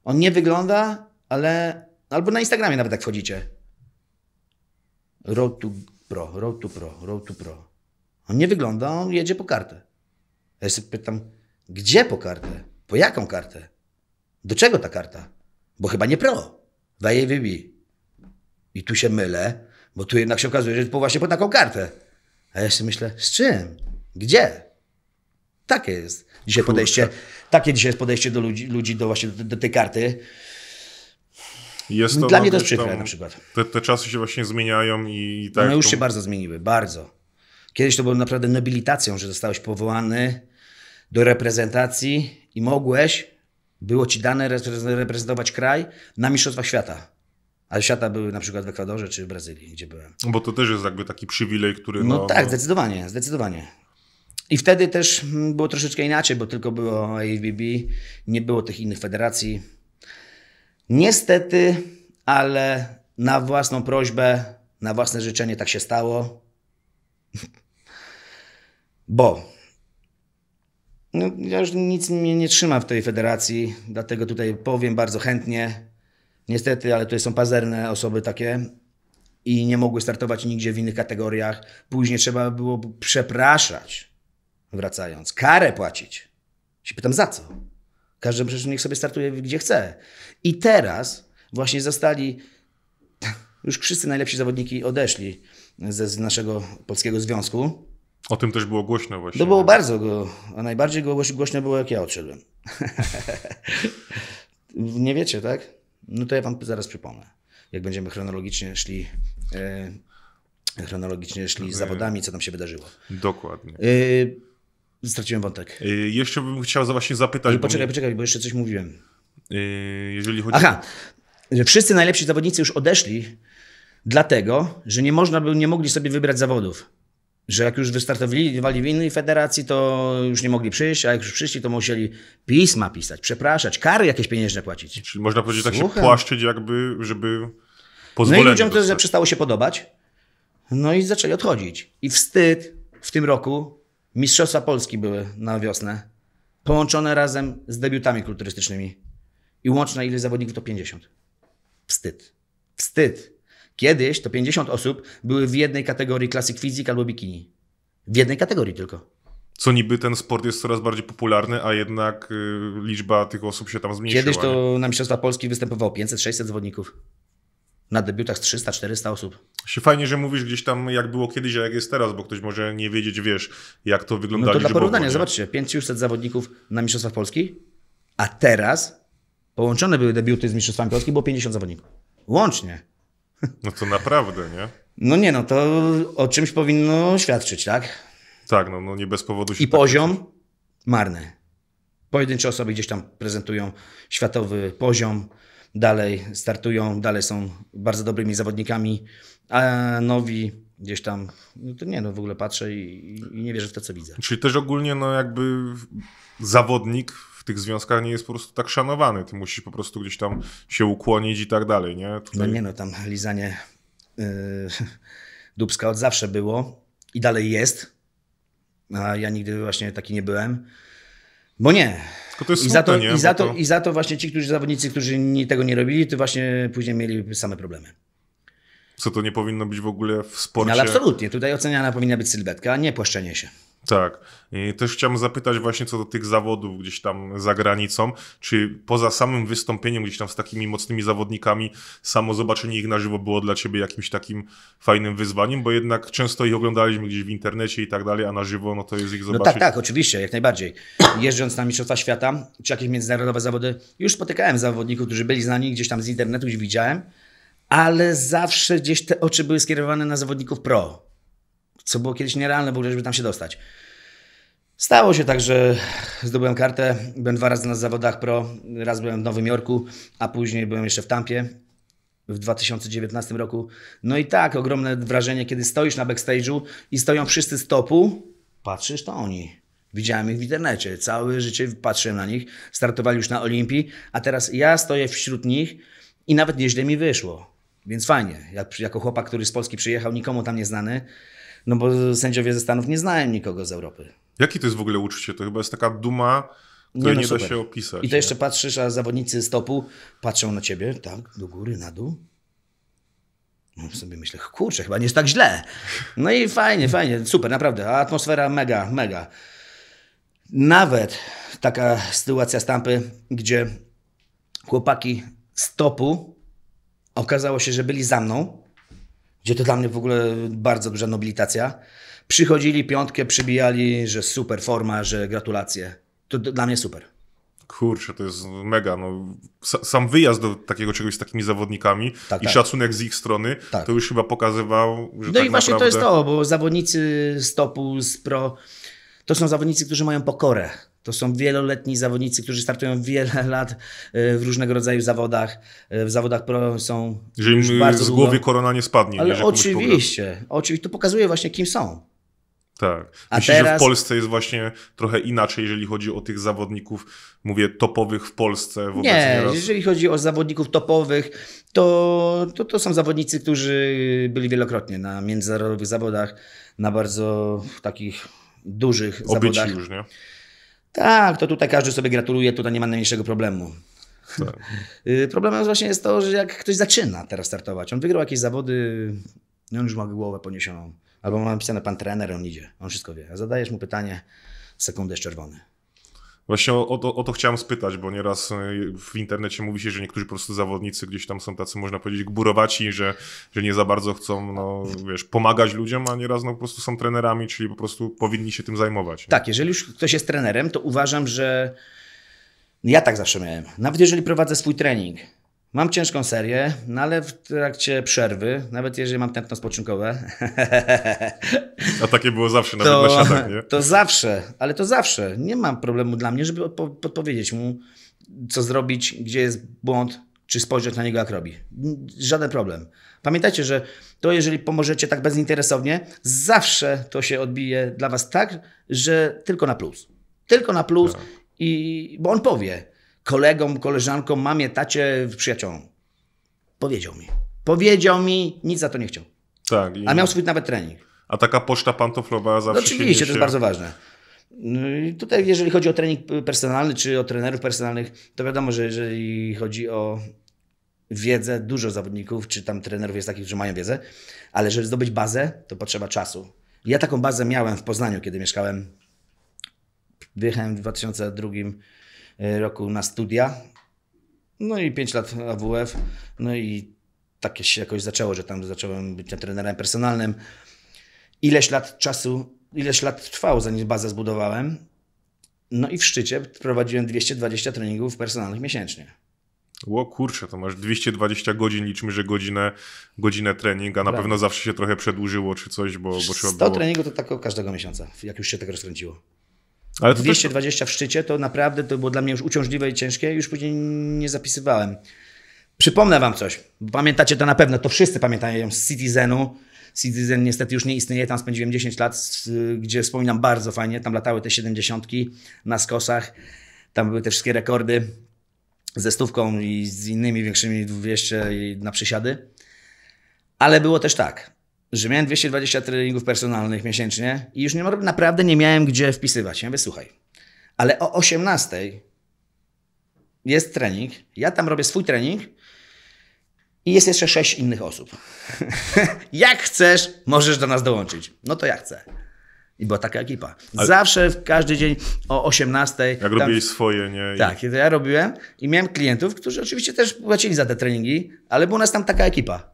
A: On nie wygląda, ale... Albo na Instagramie nawet tak wchodzicie. Road to Pro, Road to Pro, Road to Pro. On nie wygląda, on jedzie po kartę. Ja się pytam, gdzie po kartę? Po jaką kartę? Do czego ta karta? Bo chyba nie pro. W wybi. I tu się mylę, bo tu jednak się okazuje, że po właśnie po taką kartę. A ja się myślę, z czym? Gdzie? Takie jest dzisiaj Kurczę. podejście. Takie dzisiaj jest podejście do ludzi, ludzi do właśnie do, do tej karty. Jest to, Dla mnie no, to jest przykre na przykład.
B: Te, te, czasy się właśnie
A: zmieniają i, tak. One już się bardzo zmieniły, bardzo. Kiedyś to było naprawdę nobilitacją, że zostałeś powołany do reprezentacji i mogłeś, było ci dane reprezentować kraj na Mistrzostwach Świata. Ale świata były na przykład w Ekwadorze czy w Brazylii, gdzie byłem. Bo to też jest jakby taki przywilej, który. No, no tak, zdecydowanie, zdecydowanie. I wtedy też mm, było troszeczkę inaczej, bo tylko było AFBB, nie było tych innych federacji. Niestety, ale na własną prośbę, na własne życzenie tak się stało bo no, ja już nic mnie nie trzyma w tej federacji, dlatego tutaj powiem bardzo chętnie. Niestety, ale tutaj są pazerne osoby takie i nie mogły startować nigdzie w innych kategoriach. Później trzeba było przepraszać, wracając, karę płacić. Się pytam, za co? Każdy przecież niech sobie startuje gdzie chce. I teraz właśnie zostali, już wszyscy najlepsi zawodniki odeszli ze z naszego polskiego związku o tym też było głośno właśnie. To było bardzo, go, a najbardziej go głośno było jak ja odszedłem. nie wiecie, tak? No to ja wam zaraz przypomnę. Jak będziemy chronologicznie szli e, chronologicznie szli z e, zawodami, co tam się wydarzyło. Dokładnie.
B: Yy,
A: straciłem wątek. jeszcze bym chciał właśnie zapytać. Ale poczekaj, bo... poczekaj, bo jeszcze coś mówiłem. jeżeli chodzi... Aha, że wszyscy najlepsi zawodnicy już odeszli, dlatego, że nie można by, nie mogli sobie wybrać zawodów że jak już wystartowali w innej federacji, to już nie mogli przyjść, a jak już przyszli, to musieli pisma pisać, przepraszać, kary jakieś pieniężne płacić. Czyli można powiedzieć, Słucham. tak się płaszczyć
B: jakby, żeby pozwolenie No i ludziom
A: dostać. to przestało się podobać, no i zaczęli odchodzić. I wstyd w tym roku Mistrzostwa Polski były na wiosnę, połączone razem z debiutami kulturystycznymi. I łączna ilość zawodników to 50. Wstyd. Wstyd. Kiedyś to 50 osób były w jednej kategorii klasyk Physique albo bikini. W jednej kategorii tylko.
B: Co niby ten sport jest coraz bardziej popularny, a jednak y, liczba tych osób się tam zmniejszyła. Kiedyś to
A: nie? na Mistrzostwa Polski występowało 500-600 zawodników. Na debiutach 300-400 osób.
B: Się fajnie, że mówisz gdzieś tam, jak było kiedyś, a jak jest teraz, bo ktoś może nie wiedzieć, wiesz, jak to wygląda. No to dla porównania, nie? zobaczcie,
A: 500 zawodników na Mistrzostwach Polski, a teraz połączone były debiuty z Mistrzostwami Polski, było 50 zawodników. Łącznie.
B: No to naprawdę, nie?
A: No nie, no to o czymś powinno świadczyć, tak? Tak, no, no nie bez powodu się I tak poziom tak... marny. Pojedyncze osoby gdzieś tam prezentują światowy poziom, dalej startują, dalej są bardzo dobrymi zawodnikami, a nowi gdzieś tam, no to nie no, w ogóle patrzę i, i nie wierzę w to, co widzę.
B: Czyli też ogólnie no jakby zawodnik w tych związkach nie jest po prostu tak szanowany. Ty musisz
A: po prostu gdzieś tam się ukłonić i tak dalej, nie? Tutaj... No nie, no tam lizanie yy, dubska od zawsze było i dalej jest. A ja nigdy właśnie taki nie byłem. Bo nie. I, za to, nie? I, za to... I za to właśnie ci którzy zawodnicy, którzy tego nie robili, to właśnie później mieli same problemy. Co to nie powinno
B: być w ogóle w
A: sporcie? No, ale absolutnie. Tutaj oceniana powinna być sylwetka, a nie płaszczenie się.
B: Tak. I też chciałbym zapytać właśnie co do tych zawodów gdzieś tam za granicą, czy poza samym wystąpieniem gdzieś tam z takimi mocnymi zawodnikami, samo zobaczenie ich na żywo było dla ciebie jakimś takim fajnym wyzwaniem, bo jednak często ich oglądaliśmy gdzieś w internecie i tak dalej, a na żywo no to jest ich no zobaczyć. No tak, tak,
A: oczywiście, jak najbardziej. Jeżdżąc na Mistrzostwa Świata, czy jakieś międzynarodowe zawody, już spotykałem zawodników, którzy byli znani gdzieś tam z internetu, gdzieś widziałem, ale zawsze gdzieś te oczy były skierowane na zawodników pro co było kiedyś nierealne w ogóle, żeby tam się dostać. Stało się tak, że zdobyłem kartę, byłem dwa razy na zawodach pro, raz byłem w Nowym Jorku, a później byłem jeszcze w Tampie w 2019 roku. No i tak, ogromne wrażenie, kiedy stoisz na backstage'u i stoją wszyscy z topu, patrzysz to oni. Widziałem ich w internecie, całe życie patrzyłem na nich, startowali już na Olimpii, a teraz ja stoję wśród nich i nawet nieźle mi wyszło. Więc fajnie, jako chłopak, który z Polski przyjechał, nikomu tam nie znany, no bo sędziowie ze Stanów nie znają nikogo z Europy. Jakie to jest w ogóle uczucie? To chyba jest taka duma, której nie, no nie da się opisać. I to jeszcze patrzysz, a zawodnicy stopu patrzą na ciebie, tak, do góry, na dół. No sobie myślę, kurczę, chyba nie jest tak źle. No i fajnie, fajnie, super, naprawdę. Atmosfera mega, mega. Nawet taka sytuacja stampy, gdzie chłopaki stopu okazało się, że byli za mną gdzie to dla mnie w ogóle bardzo duża nobilitacja. Przychodzili piątkę, przybijali, że super forma, że gratulacje. To dla mnie super. Kurczę, to jest mega. No,
B: sam wyjazd do takiego czegoś z takimi zawodnikami tak, i tak. szacunek z ich strony, tak. to już chyba pokazywał, że No tak i właśnie naprawdę... to jest to,
A: bo zawodnicy stopu z pro, to są zawodnicy, którzy mają pokorę. To są wieloletni zawodnicy, którzy startują wiele lat e, w różnego rodzaju zawodach. E, w zawodach pro są. Jeżeli już bardzo z głowy długo. korona nie spadnie. Ale oczywiście, oczywiście. To pokazuje właśnie, kim są.
B: Tak. A Myślę, teraz... że w Polsce jest właśnie trochę inaczej, jeżeli chodzi o tych zawodników, mówię, topowych w Polsce. Wobec nie, nieraz... jeżeli
A: chodzi o zawodników topowych, to, to, to są zawodnicy, którzy byli wielokrotnie na międzynarodowych zawodach, na bardzo takich dużych Obyci zawodach. już, nie? Tak, to tutaj każdy sobie gratuluje, tutaj nie ma najmniejszego problemu. Tak. Y, problemem właśnie jest to, że jak ktoś zaczyna teraz startować, on wygrał jakieś zawody, no on już ma głowę poniesioną. Albo ma napisane pan trener, on idzie, on wszystko wie. A zadajesz mu pytanie, sekundę jest czerwony.
B: Właśnie o, o, o, to chciałem spytać, bo nieraz e, w internecie mówi się, że niektórzy po prostu zawodnicy gdzieś tam są tacy, można powiedzieć, gburowaci, że, że nie za bardzo chcą, no, wiesz, pomagać ludziom, a nieraz no, po prostu są trenerami, czyli po prostu powinni się tym zajmować. Nie? Tak,
A: jeżeli już ktoś jest trenerem, to uważam, że ja tak zawsze miałem. Nawet jeżeli prowadzę swój trening, Mam ciężką serię, no ale w trakcie przerwy, nawet jeżeli mam tętno spoczynkowe.
B: A takie było zawsze, nawet na siatach, nie? To
A: zawsze, ale to zawsze. Nie mam problemu dla mnie, żeby podpowiedzieć mu, co zrobić, gdzie jest błąd, czy spojrzeć na niego, jak robi. Żaden problem. Pamiętajcie, że to jeżeli pomożecie tak bezinteresownie, zawsze to się odbije dla was tak, że tylko na plus. Tylko na plus, tak. i, bo on powie kolegom, koleżankom, mamie, tacie, przyjaciołom. Powiedział mi. Powiedział mi, nic za to nie chciał. Tak. I... A miał swój nawet trening. A taka poczta pantoflowa zawsze no, Oczywiście, się... to jest bardzo ważne. No tutaj, jeżeli chodzi o trening personalny, czy o trenerów personalnych, to wiadomo, że jeżeli chodzi o wiedzę, dużo zawodników, czy tam trenerów jest takich, którzy mają wiedzę, ale żeby zdobyć bazę, to potrzeba czasu. Ja taką bazę miałem w Poznaniu, kiedy mieszkałem. Wyjechałem w 2002 Y, roku na studia. No i 5 lat AWF. No i takie się jakoś zaczęło, że tam zacząłem być trenerem personalnym. Ileś lat czasu, ileś lat trwało, zanim bazę zbudowałem. No i w szczycie prowadziłem 220 treningów personalnych miesięcznie.
B: Ło kurczę, to masz 220 godzin, liczmy, że godzinę, godzinę trening, a na pewno zawsze się trochę przedłużyło czy coś, bo, bo trzeba 100 było... treningów
A: to tak każdego miesiąca, jak już się tak rozkręciło. Ale 220 w szczycie to naprawdę to było dla mnie już uciążliwe i ciężkie, już później nie zapisywałem. Przypomnę wam coś, pamiętacie to na pewno, to wszyscy pamiętają z Citizenu. Citizen niestety już nie istnieje, tam spędziłem 10 lat, gdzie wspominam bardzo fajnie, tam latały te 70 na skosach, tam były te wszystkie rekordy ze stówką i z innymi większymi 200 na przysiady. Ale było też tak, że miałem 220 treningów personalnych miesięcznie i już nie, naprawdę nie miałem gdzie wpisywać. Ja mówię, słuchaj, ale o 18 jest trening, ja tam robię swój trening i jest jeszcze sześć innych osób. jak chcesz, możesz do nas dołączyć. No to ja chcę. I była taka ekipa. Ale... Zawsze, w każdy dzień o 18. Jak tam... swoje, nie? Tak, ja robiłem i miałem klientów, którzy oczywiście też płacili za te treningi, ale była u nas tam taka ekipa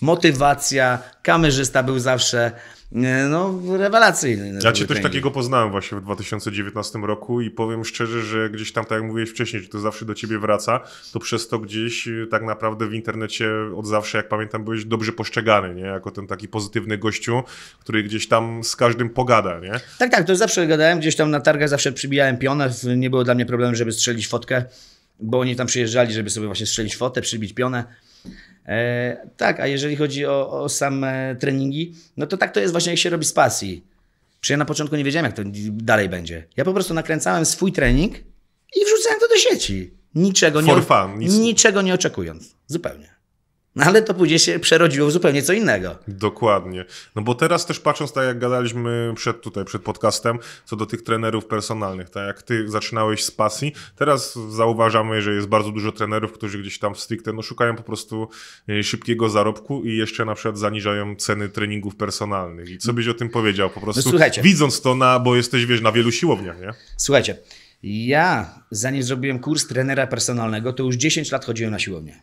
A: motywacja, kamerzysta był zawsze e, no, rewelacyjny. No, ja cię też tak takiego
B: poznałem właśnie w 2019 roku i powiem szczerze, że gdzieś tam, tak jak mówiłeś wcześniej, że to zawsze do ciebie wraca, to przez to gdzieś e, tak naprawdę w internecie od zawsze, jak pamiętam, byłeś dobrze postrzegany, nie? Jako ten
A: taki pozytywny gościu, który gdzieś tam z każdym pogada, nie? Tak, tak, to zawsze gadałem, gdzieś tam na targach zawsze przybijałem pionę, nie było dla mnie problemu, żeby strzelić fotkę, bo oni tam przyjeżdżali, żeby sobie właśnie strzelić fotę, przybić pionę. E, tak, a jeżeli chodzi o, o same treningi, no to tak to jest właśnie, jak się robi z pasji. Przecież ja na początku nie wiedziałem, jak to dalej będzie. Ja po prostu nakręcałem swój trening i wrzucałem to do sieci. Niczego, For nie, fun, nic... niczego nie oczekując. Zupełnie. No ale to później się przerodziło w zupełnie co innego.
B: Dokładnie. No bo teraz też patrząc, tak jak gadaliśmy przed tutaj, przed podcastem, co do tych trenerów personalnych, tak jak ty zaczynałeś z pasji, teraz zauważamy, że jest bardzo dużo trenerów, którzy gdzieś tam w stricte no, szukają po prostu e, szybkiego zarobku i jeszcze na przykład zaniżają ceny treningów personalnych. I co byś o tym powiedział? Po prostu no, słuchajcie. widząc to, na, bo jesteś, wiesz, na wielu
A: siłowniach, nie? Słuchajcie, ja zanim zrobiłem kurs trenera personalnego, to już 10 lat chodziłem na siłownię.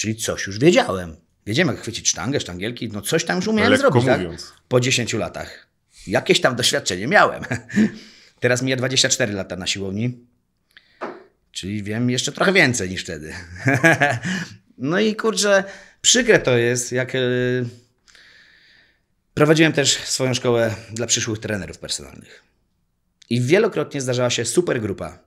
A: Czyli coś już wiedziałem. Wiedziałem, jak chwycić sztangę, sztangielki, no coś tam już umiałem Lekko zrobić, tak? Po 10 latach. Jakieś tam doświadczenie miałem. Teraz mija 24 lata na siłowni, czyli wiem jeszcze trochę więcej niż wtedy. no i kurczę, przykre to jest, jak... E, prowadziłem też swoją szkołę dla przyszłych trenerów personalnych. I wielokrotnie zdarzała się super grupa.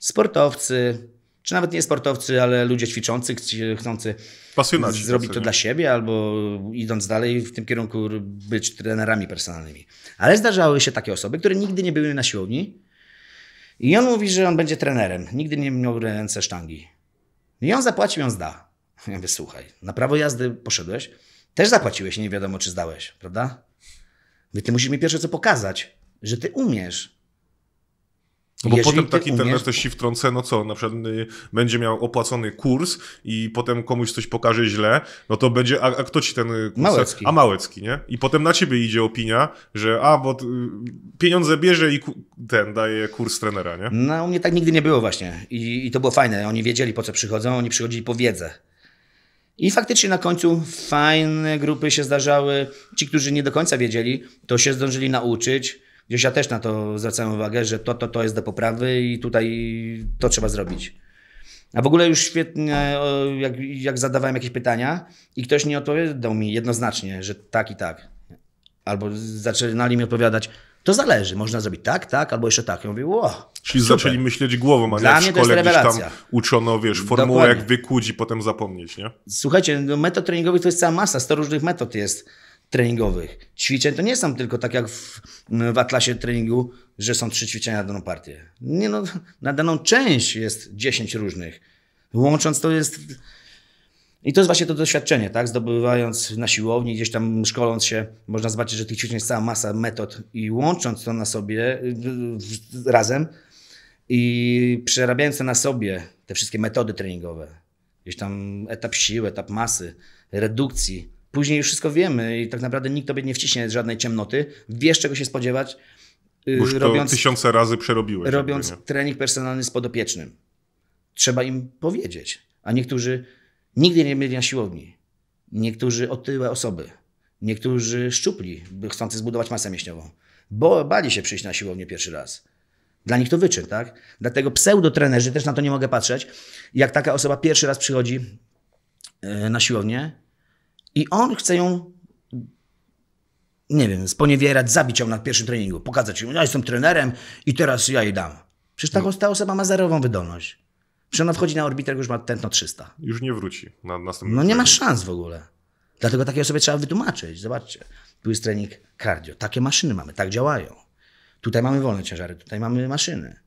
A: Sportowcy, czy nawet nie sportowcy, ale ludzie ćwiczący, chcący Pasjonaci zrobić to dla siebie albo idąc dalej w tym kierunku być trenerami personalnymi. Ale zdarzały się takie osoby, które nigdy nie były na siłowni i on mówi, że on będzie trenerem. Nigdy nie miał ręce sztangi. No I on zapłacił, on zda. Ja mówię, słuchaj, na prawo jazdy poszedłeś, też zapłaciłeś nie wiadomo, czy zdałeś, prawda? Mówię, ty musisz mi pierwsze co pokazać, że ty umiesz. Bo Jeżeli potem taki umiesz... trener
B: też ci wtrąca, no co, na przykład y, będzie miał opłacony kurs i potem komuś coś pokaże źle, no to będzie, a, a kto ci ten kurs? Małecki. A Małecki, nie? I potem na ciebie idzie opinia, że a, bo y, pieniądze bierze i
A: ten daje kurs trenera, nie? No u mnie tak nigdy nie było właśnie I, i to było fajne, oni wiedzieli po co przychodzą, oni przychodzili po wiedzę. I faktycznie na końcu fajne grupy się zdarzały, ci, którzy nie do końca wiedzieli, to się zdążyli nauczyć, Gdzieś ja też na to zwracałem uwagę, że to, to, to jest do poprawy i tutaj to trzeba zrobić. A w ogóle już świetnie, jak, jak zadawałem jakieś pytania i ktoś nie odpowiadał mi jednoznacznie, że tak i tak. Albo zaczynali mi odpowiadać, to zależy, można zrobić tak, tak, albo jeszcze tak. I mówię, o. Czyli super. zaczęli myśleć głową, a Dla nie w szkole gdzieś tam
B: uczono, wiesz, formułę Dokładnie.
A: jak wykłudzi, potem zapomnieć, nie? Słuchajcie, no metod treningowych to jest cała masa, 100 różnych metod jest treningowych. Ćwiczeń to nie są tylko tak jak w, w atlasie treningu, że są trzy ćwiczenia na daną partię. Nie no, na daną część jest dziesięć różnych. Łącząc to jest... I to jest właśnie to doświadczenie, tak? Zdobywając na siłowni, gdzieś tam szkoląc się, można zobaczyć, że tych ćwiczeń jest cała masa metod i łącząc to na sobie razem i przerabiając to na sobie, te wszystkie metody treningowe, gdzieś tam etap siły, etap masy, redukcji, Później już wszystko wiemy i tak naprawdę nikt tobie nie wciśnie z żadnej ciemnoty. Wiesz, czego się spodziewać. Y, już robiąc, to tysiące
B: razy przerobiłeś. Robiąc jakby,
A: trening personalny z podopiecznym. Trzeba im powiedzieć. A niektórzy nigdy nie mieli na siłowni. Niektórzy otyłe osoby. Niektórzy szczupli, chcący zbudować masę mięśniową. Bo bali się przyjść na siłownię pierwszy raz. Dla nich to wyczyn, tak? Dlatego pseudotrenerzy, też na to nie mogę patrzeć, jak taka osoba pierwszy raz przychodzi e, na siłownię, i on chce ją, nie wiem, sponiewierać, zabić ją na pierwszym treningu, pokazać ją, ja jestem trenerem i teraz ja jej dam. Przecież ta, no. ta osoba ma zerową wydolność. Przecież ona wchodzi na orbitę, już ma tętno 300. Już nie wróci na następny No nie ma szans w ogóle. Dlatego takie osoby trzeba wytłumaczyć. Zobaczcie, tu jest trening cardio. Takie maszyny mamy, tak działają. Tutaj mamy wolne ciężary, tutaj mamy maszyny.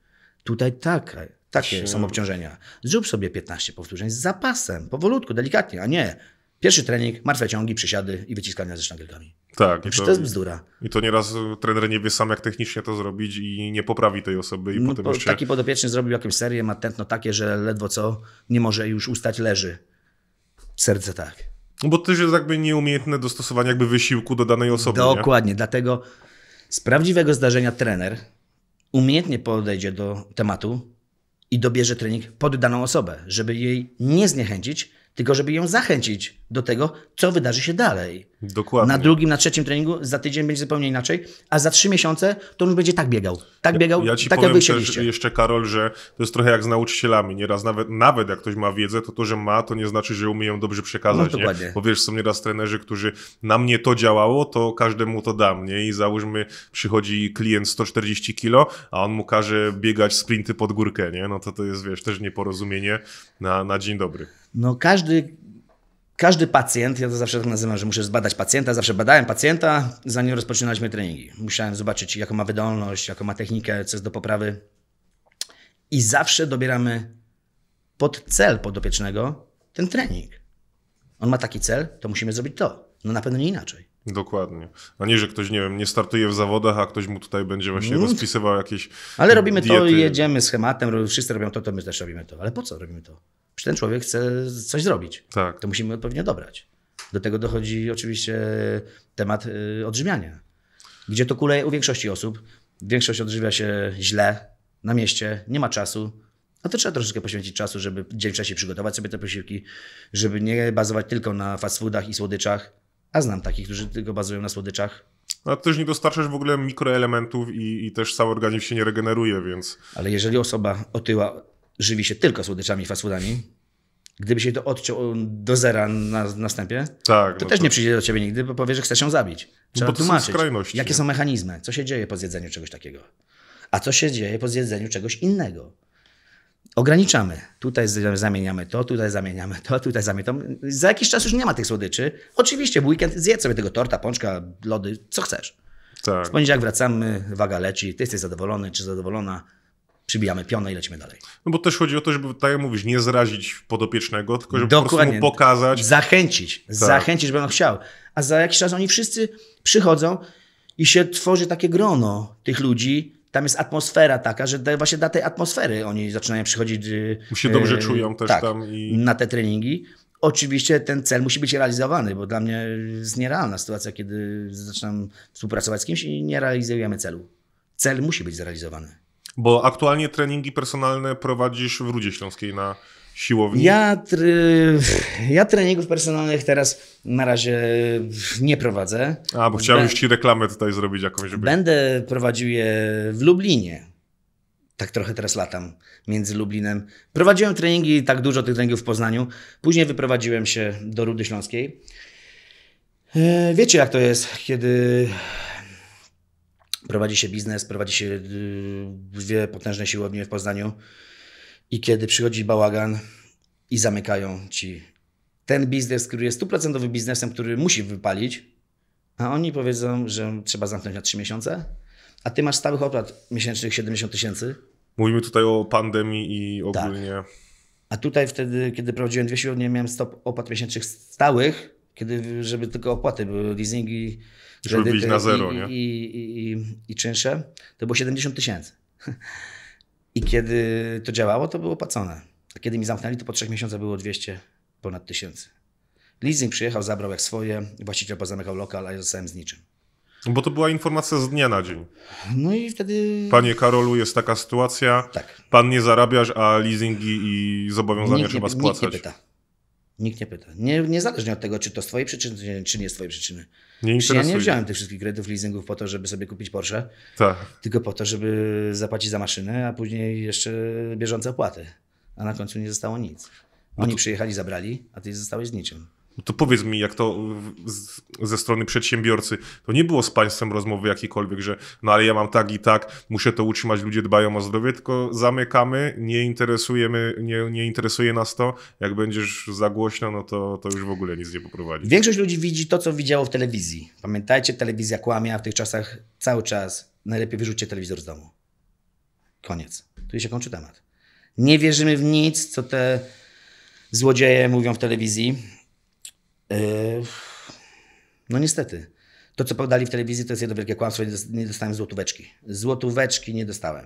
A: Tutaj tak, takie są obciążenia. Zrób sobie 15 powtórzeń z zapasem, powolutku, delikatnie, a nie Pierwszy trening, martwe ciągi, przysiady i wyciskania ze sztangelkami. Tak. I to, to jest bzdura.
B: I to nieraz trener nie wie sam, jak technicznie to zrobić i nie poprawi tej osoby. I no, potem po, się... Taki
A: podopieczny zrobił jakąś serię, ma tętno takie, że ledwo co, nie może już ustać, leży. Serce tak. No bo to też jest jakby nieumiejętne dostosowanie jakby wysiłku do danej osoby. Dokładnie, nie? dlatego z prawdziwego zdarzenia trener umiejętnie podejdzie do tematu i dobierze trening pod daną osobę, żeby jej nie zniechęcić, tylko żeby ją zachęcić do tego, co wydarzy się dalej. Dokładnie. Na drugim, na trzecim treningu za tydzień będzie zupełnie inaczej, a za trzy miesiące to on będzie tak biegał. Tak biegał, ja, ja ci tak powiem też
B: jeszcze, Karol, że to jest trochę jak z nauczycielami. Nieraz nawet, nawet jak ktoś ma wiedzę, to to, że ma, to nie znaczy, że umie dobrze przekazać. No, dokładnie. Nie? Bo wiesz, są nieraz trenerzy, którzy na mnie to działało, to każdemu to dam. Nie? I załóżmy, przychodzi klient 140 kilo, a on mu każe biegać sprinty pod górkę. Nie? No to to jest, wiesz, też nieporozumienie na, na dzień
A: dobry. No każdy każdy pacjent, ja to zawsze tak nazywam, że muszę zbadać pacjenta, zawsze badałem pacjenta, zanim rozpoczynaliśmy treningi. Musiałem zobaczyć, jaką ma wydolność, jaką ma technikę, co jest do poprawy. I zawsze dobieramy pod cel podopiecznego ten trening. On ma taki cel, to musimy zrobić to. No na pewno nie inaczej. Dokładnie.
B: A nie, że ktoś, nie wiem, nie startuje w zawodach, a ktoś mu tutaj będzie właśnie mm. rozpisywał jakieś. Ale robimy diety. to, jedziemy
A: schematem, wszyscy robią to, to my też robimy to. Ale po co robimy to? Czy ten człowiek chce coś zrobić. Tak. To musimy odpowiednio dobrać. Do tego dochodzi oczywiście temat y, odżywiania. Gdzie to kuleje u większości osób. Większość odżywia się źle, na mieście, nie ma czasu. No to trzeba troszeczkę poświęcić czasu, żeby dzień wcześniej przygotować sobie te posiłki, żeby nie bazować tylko na fast foodach i słodyczach a znam takich, którzy tylko bazują na słodyczach.
B: No, ty też nie dostarczasz w ogóle mikroelementów i, i też cały organizm się nie
A: regeneruje, więc. Ale jeżeli osoba otyła żywi się tylko słodyczami i fast foodami, gdyby się to odciął do zera na, następie, tak, to no też to... nie przyjdzie do ciebie nigdy, bo powie, że chce ją zabić. No Trzeba no tłumaczyć, są jakie są mechanizmy, co się dzieje po zjedzeniu czegoś takiego, a co się dzieje po zjedzeniu czegoś innego ograniczamy. Tutaj zamieniamy to, tutaj zamieniamy to, tutaj zamieniamy to. Za jakiś czas już nie ma tych słodyczy. Oczywiście w weekend zjedz sobie tego torta, pączka, lody, co chcesz. Tak. W poniedziałek wracamy, waga leci, ty jesteś zadowolony czy zadowolona przybijamy pionę i lecimy dalej.
B: No bo też chodzi o to, żeby, tak jak mówisz, nie zrazić
A: podopiecznego, tylko żeby Dokładnie. po prostu mu pokazać. Zachęcić, tak. zachęcić, żeby on chciał. A za jakiś czas oni wszyscy przychodzą i się tworzy takie grono tych ludzi, tam jest atmosfera taka, że właśnie dla tej atmosfery oni zaczynają przychodzić. Się dobrze e, czują też tak, tam. I... Na te treningi. Oczywiście ten cel musi być realizowany, bo dla mnie jest nierealna sytuacja, kiedy zaczynam współpracować z kimś i nie realizujemy celu. Cel musi być zrealizowany.
B: Bo aktualnie treningi personalne prowadzisz w Rudzie Śląskiej na siłowni?
A: Ja, ja treningów personalnych teraz na razie nie prowadzę. A, bo chciałbyś Bę... ci
B: reklamę tutaj zrobić jakąś. Żeby...
A: Będę prowadził je w Lublinie. Tak trochę teraz latam między Lublinem. Prowadziłem treningi, tak dużo tych treningów w Poznaniu. Później wyprowadziłem się do Rudy Śląskiej. E, wiecie jak to jest, kiedy prowadzi się biznes, prowadzi się y, dwie potężne siłownie w Poznaniu i kiedy przychodzi bałagan i zamykają ci ten biznes, który jest stuprocentowym biznesem, który musi wypalić, a oni powiedzą, że trzeba zamknąć na 3 miesiące, a ty masz stałych opłat miesięcznych 70 tysięcy.
B: Mówimy tutaj o pandemii i ogólnie.
A: Tak. A tutaj wtedy, kiedy prowadziłem dwie nie miałem stop opłat miesięcznych stałych, kiedy, żeby tylko opłaty były, leasingi, żeby kredyty na zero, i, nie? I, i, i, i czynsze, to było 70 tysięcy. I kiedy to działało, to było opłacone. A kiedy mi zamknęli, to po trzech miesiącach było 200 ponad tysięcy. Leasing przyjechał, zabrał jak swoje, właściciel pozamykał lokal, a ja zostałem z niczym. No bo to była informacja z dnia na dzień. No i wtedy. Panie Karolu,
B: jest taka sytuacja. Tak. Pan nie zarabiasz, a leasingi i zobowiązania nikt nie, trzeba spłacać. Nikt nie
A: pyta. Nikt nie pyta. Nie, niezależnie od tego, czy to z twojej przyczyny, czy nie z twojej przyczyny. Nie ja nie wziąłem tych wszystkich kredytów leasingów po to, żeby sobie kupić Porsche, tak. tylko po to, żeby zapłacić za maszynę, a później jeszcze bieżące opłaty. A na końcu nie zostało nic. Oni to... przyjechali, zabrali, a ty zostałeś z niczym
B: to powiedz mi, jak to z, ze strony przedsiębiorcy, to nie było z państwem rozmowy jakiejkolwiek, że no ale ja mam tak i tak, muszę to utrzymać, ludzie dbają o zdrowie, tylko zamykamy, nie interesujemy, nie, nie interesuje nas to, jak będziesz za głośno, no to, to już w ogóle nic nie poprowadzi.
A: Większość ludzi widzi to, co widziało w telewizji. Pamiętajcie, telewizja kłamia w tych czasach cały czas. Najlepiej wyrzućcie telewizor z domu. Koniec. Tu się kończy temat. Nie wierzymy w nic, co te złodzieje mówią w telewizji Yy, no niestety. To, co podali w telewizji, to jest jedno wielkie kłamstwo. Nie dostałem złotóweczki. Złotóweczki nie dostałem.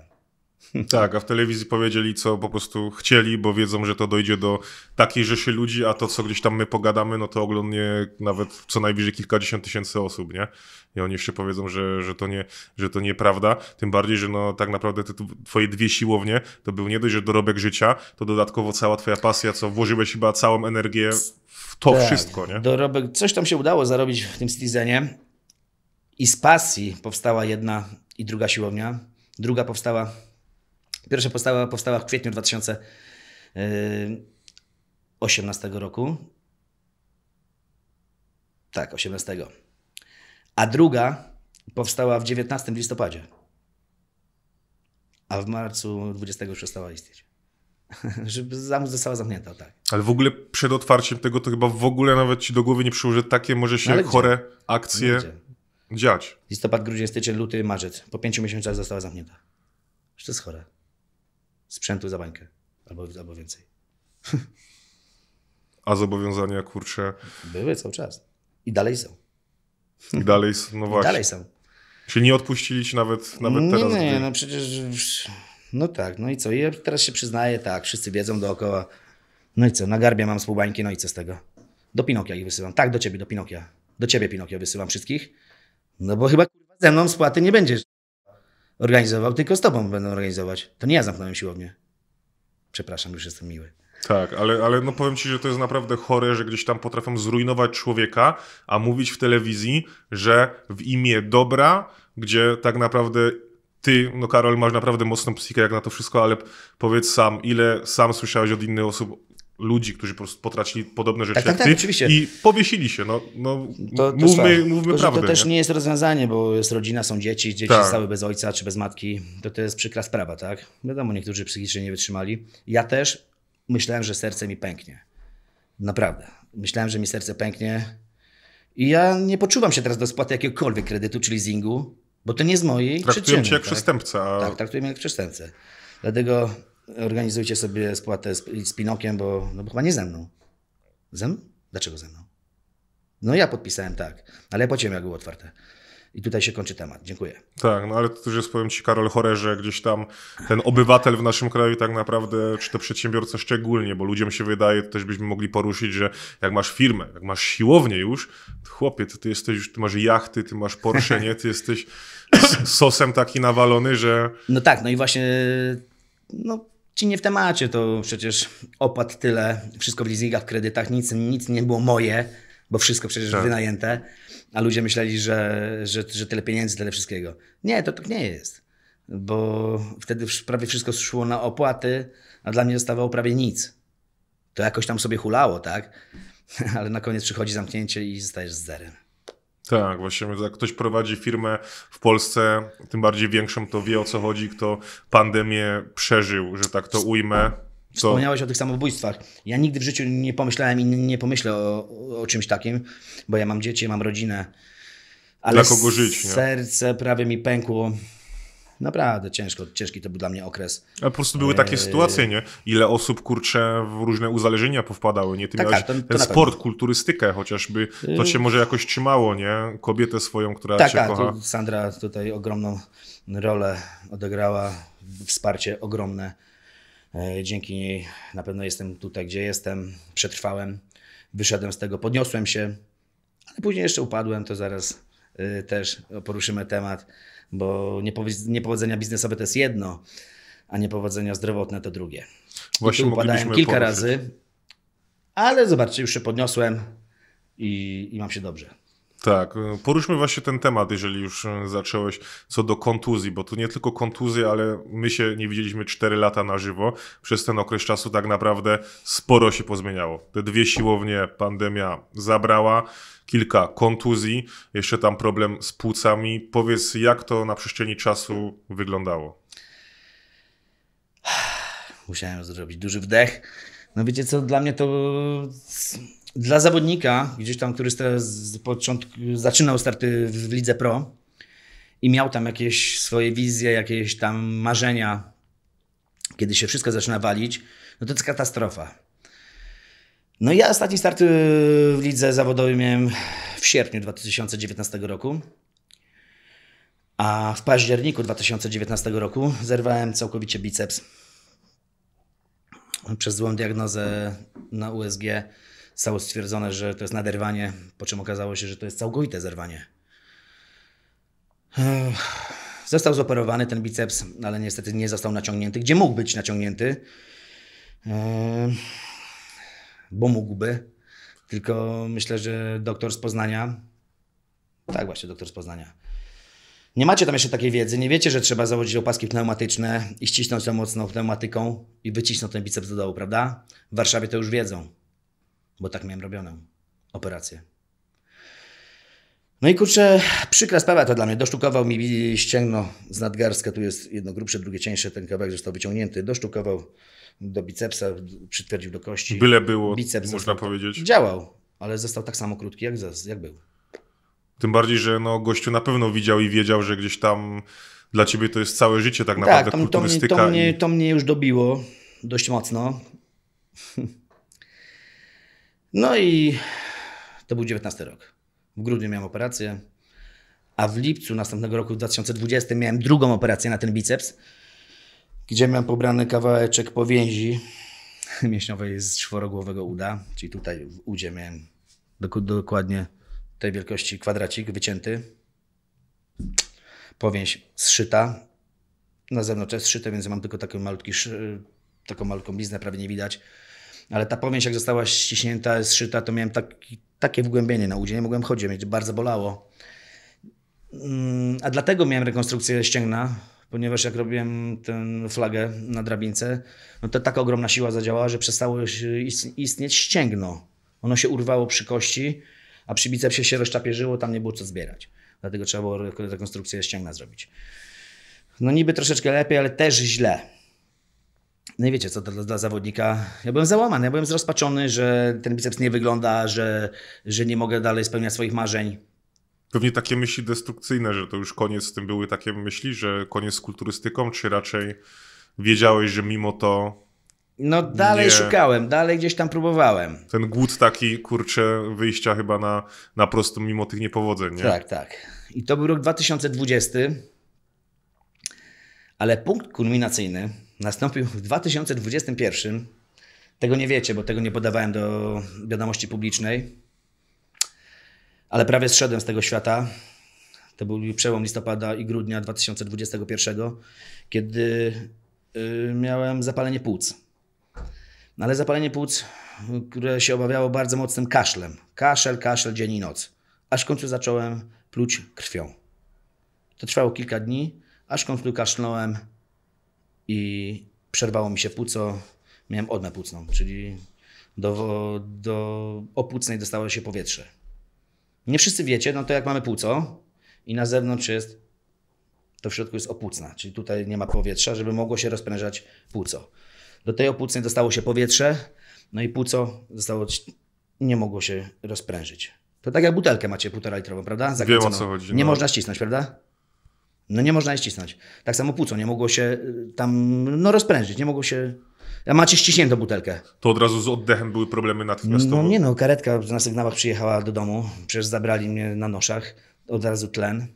B: Tak, a w telewizji powiedzieli, co po prostu chcieli, bo wiedzą, że to dojdzie do takiej rzeszy ludzi, a to, co gdzieś tam my pogadamy, no to oglądnie nawet co najwyżej kilkadziesiąt tysięcy osób, nie? I oni jeszcze powiedzą, że, że, to, nie, że to nieprawda. Tym bardziej, że no tak naprawdę te twoje dwie siłownie to był nie dość, że dorobek życia, to dodatkowo cała twoja pasja, co włożyłeś
A: chyba całą energię to tak, wszystko, nie? Dorobek, coś tam się udało zarobić w tym Slizenie i z pasji powstała jedna i druga siłownia. Druga powstała, pierwsza powstała, powstała w kwietniu 2018 y, roku. Tak, 18. A druga powstała w 19 listopadzie. A w marcu 20 przestała istnieć. żeby tam została zamknięta, tak.
B: Ale w ogóle przed otwarciem tego to chyba w ogóle nawet ci do głowy nie przyszło, że takie może się no chore no
A: akcje dziać. Listopad, grudzień, styczeń, luty, marzec. Po pięciu miesiącach została zamknięta. Jeszcze jest chore. Sprzętu za bańkę. Albo, albo więcej. A zobowiązania, kurczę... Były cały czas. I dalej są.
B: I dalej są, no właśnie. I dalej są. Czyli nie odpuścili ci nawet, nawet nie, teraz? Nie, gdy... no
A: przecież no tak, no i co? ja teraz się przyznaję, tak, wszyscy wiedzą dookoła. No i co? Na garbie mam spółbańki, no i co z tego? Do Pinokia ich wysyłam. Tak, do ciebie, do Pinokia. Do ciebie, Pinokia, wysyłam wszystkich. No bo chyba ze mną spłaty nie będziesz organizował, tylko z tobą będą organizować. To nie ja zamknąłem siłownię. Przepraszam, już jestem miły. Tak, ale, ale no powiem
B: ci, że to jest naprawdę chore, że gdzieś tam potrafią zrujnować człowieka, a mówić w telewizji, że w imię dobra, gdzie tak naprawdę ty, no Karol, masz naprawdę mocną psychikę jak na to wszystko, ale powiedz sam, ile sam słyszałeś od innych osób, ludzi, którzy po prostu potracili podobne rzeczy tak, tak, tak, oczywiście. i powiesili się. No, no, to, to mówmy, mówmy prawdę. To też nie? nie?
A: jest rozwiązanie, bo jest rodzina, są dzieci, dzieci tak. zostały bez ojca czy bez matki. To, to jest przykra sprawa, tak? Wiadomo, niektórzy psychicznie nie wytrzymali. Ja też myślałem, że serce mi pęknie. Naprawdę. Myślałem, że mi serce pęknie i ja nie poczuwam się teraz do spłaty jakiegokolwiek kredytu czy leasingu, bo to nie z mojej Traktują przyczyny. Traktują cię jak tak? przestępca. A... Tak, traktują mnie jak przestępcę. Dlatego organizujcie sobie spłatę z, z Pinokiem, bo, no bo chyba nie ze mną. Ze mną? Dlaczego ze mną? No ja podpisałem tak, ale ja płaciłem, jak było otwarte. I tutaj się kończy temat. Dziękuję.
B: Tak, no ale to też jest, powiem Ci, Karol, chore, że gdzieś tam ten obywatel w naszym kraju tak naprawdę, czy to przedsiębiorca szczególnie, bo ludziom się wydaje, to też byśmy mogli poruszyć, że jak masz firmę, jak masz siłownię już, to chłopie, to ty jesteś, ty masz jachty, ty masz Porsche, nie? Ty jesteś sosem taki nawalony, że... No tak, no i właśnie,
A: no ci nie w temacie, to przecież opłat tyle, wszystko w leasingach, w kredytach, nic, nic nie było moje, bo wszystko przecież tak. wynajęte, a ludzie myśleli, że, że, że tyle pieniędzy, tyle wszystkiego. Nie, to tak nie jest, bo wtedy prawie wszystko szło na opłaty, a dla mnie zostawało prawie nic. To jakoś tam sobie hulało, tak? Ale na koniec przychodzi zamknięcie i zostajesz z zerem. Tak,
B: właśnie jak ktoś prowadzi firmę w Polsce, tym bardziej większą, to wie o co chodzi, kto pandemię przeżył, że tak to ujmę. To... Wspomniałeś
A: o tych samobójstwach. Ja nigdy w życiu nie pomyślałem i nie pomyślę o, o czymś takim, bo ja mam dzieci, mam rodzinę. Ale Dla kogo żyć, serce prawie mi pękło Naprawdę ciężko, ciężki to był dla mnie okres. Ale po prostu były takie e, sytuacje,
B: nie? Ile osób, kurcze, w różne uzależnienia powpadały, nie? Ty tak, miałeś tak, to, to ten sport, kulturystykę chociażby, to y- cię może jakoś trzymało, nie? Kobietę
A: swoją, która tak, cię tak, kocha. Tak, Sandra tutaj ogromną rolę odegrała, wsparcie ogromne. E, dzięki niej na pewno jestem tutaj, gdzie jestem, przetrwałem, wyszedłem z tego, podniosłem się, ale później jeszcze upadłem, to zaraz e, też poruszymy temat bo niepowodzenia biznesowe to jest jedno, a niepowodzenia zdrowotne to drugie. Właśnie I upadałem kilka poruszyć. razy, ale zobaczcie, już się podniosłem i, i mam się dobrze. Tak, y, poruszmy
B: właśnie ten temat, jeżeli już y, zacząłeś, co do kontuzji, bo tu nie tylko kontuzje, ale my się nie widzieliśmy 4 lata na żywo. Przez ten okres czasu tak naprawdę sporo się pozmieniało. Te dwie siłownie pandemia zabrała, kilka kontuzji, jeszcze tam problem z płucami. Powiedz, jak to na przestrzeni czasu wyglądało?
A: Musiałem zrobić duży wdech. No wiecie co, dla mnie to dla zawodnika, gdzieś tam, który z początku zaczynał starty w lidze pro i miał tam jakieś swoje wizje, jakieś tam marzenia, kiedy się wszystko zaczyna walić, no to jest katastrofa. No ja ostatni start w lidze zawodowej miałem w sierpniu 2019 roku. A w październiku 2019 roku zerwałem całkowicie biceps przez złą diagnozę na USG Zostało stwierdzone, że to jest naderwanie, po czym okazało się, że to jest całkowite zerwanie. Został zoperowany ten biceps, ale niestety nie został naciągnięty, gdzie mógł być naciągnięty, bo mógłby. Tylko myślę, że doktor z Poznania, tak właśnie, doktor z Poznania, nie macie tam jeszcze takiej wiedzy, nie wiecie, że trzeba założyć opaski pneumatyczne i ścisnąć ją mocną pneumatyką i wycisnąć ten biceps do dołu, prawda? W Warszawie to już wiedzą bo tak miałem robioną operację. No i kurczę, przykra sprawa to dla mnie. Dosztukował mi ścięgno z nadgarstka, tu jest jedno grubsze, drugie cieńsze, ten kawałek został wyciągnięty. Dosztukował do bicepsa, przytwierdził do kości. Byle było, Biceps można powiedzieć. Działał, ale został tak samo krótki jak, jak był.
B: Tym bardziej, że no, gościu na pewno widział i wiedział, że gdzieś tam dla ciebie to jest całe życie tak, tak naprawdę tak, to, to, mnie, to, mnie, to
A: mnie już dobiło dość mocno. No i to był 19 rok. W grudniu miałem operację, a w lipcu następnego roku, w 2020, miałem drugą operację na ten biceps, gdzie miałem pobrany kawałeczek powięzi mięśniowej z czworogłowego uda, czyli tutaj w udzie miałem dok dokładnie tej wielkości kwadracik wycięty. Powięź zszyta, na zewnątrz jest zszyte, więc mam tylko taki malutki, taką malutką bliznę, prawie nie widać ale ta powięź jak została ściśnięta, zszyta, to miałem taki, takie wgłębienie na udzie, nie mogłem chodzić, mnie bardzo bolało. Mm, a dlatego miałem rekonstrukcję ścięgna, ponieważ jak robiłem tę flagę na drabince, no to taka ogromna siła zadziałała, że przestało istnieć ścięgno. Ono się urwało przy kości, a przy bicepsie się rozczapierzyło, tam nie było co zbierać. Dlatego trzeba było rekonstrukcję ścięgna zrobić. No niby troszeczkę lepiej, ale też źle. No i wiecie, co dla, dla zawodnika. Ja byłem załamany, ja byłem zrozpaczony, że ten biceps nie wygląda, że, że nie mogę dalej spełniać swoich marzeń. Pewnie takie
B: myśli destrukcyjne, że to już koniec z tym były takie myśli, że koniec z kulturystyką, czy raczej wiedziałeś, że mimo to.
A: No dalej nie... szukałem, dalej gdzieś tam próbowałem.
B: Ten głód taki, kurczę, wyjścia chyba na, na prostu mimo tych niepowodzeń, nie? Tak, tak.
A: I to był rok 2020, ale punkt kulminacyjny nastąpił w 2021. Tego nie wiecie, bo tego nie podawałem do wiadomości publicznej. Ale prawie zszedłem z tego świata. To był przełom listopada i grudnia 2021, kiedy y, miałem zapalenie płuc. No ale zapalenie płuc, które się obawiało bardzo mocnym kaszlem. Kaszel, kaszel, dzień i noc. Aż w końcu zacząłem pluć krwią. To trwało kilka dni, aż w końcu kaszlnąłem i przerwało mi się płuco, miałem odmę płucną, czyli do, do opłucnej dostało się powietrze. Nie wszyscy wiecie, no to jak mamy płuco i na zewnątrz jest, to w środku jest opłucna, czyli tutaj nie ma powietrza, żeby mogło się rozprężać płuco. Do tej opłucnej dostało się powietrze, no i płuco zostało, nie mogło się rozprężyć. To tak jak butelkę macie półtora litrową, prawda? Zakręconą. Wiem o co chodzi. Nie no. można ścisnąć, prawda? No nie można je ścisnąć. Tak samo płuco nie mogło się y, tam no, rozprężyć, nie mogło się... A macie ściśniętą butelkę.
B: To od razu z oddechem były problemy
A: natychmiastowo. No nie no, karetka na sygnałach przyjechała do domu, przecież zabrali mnie na noszach, od razu tlen.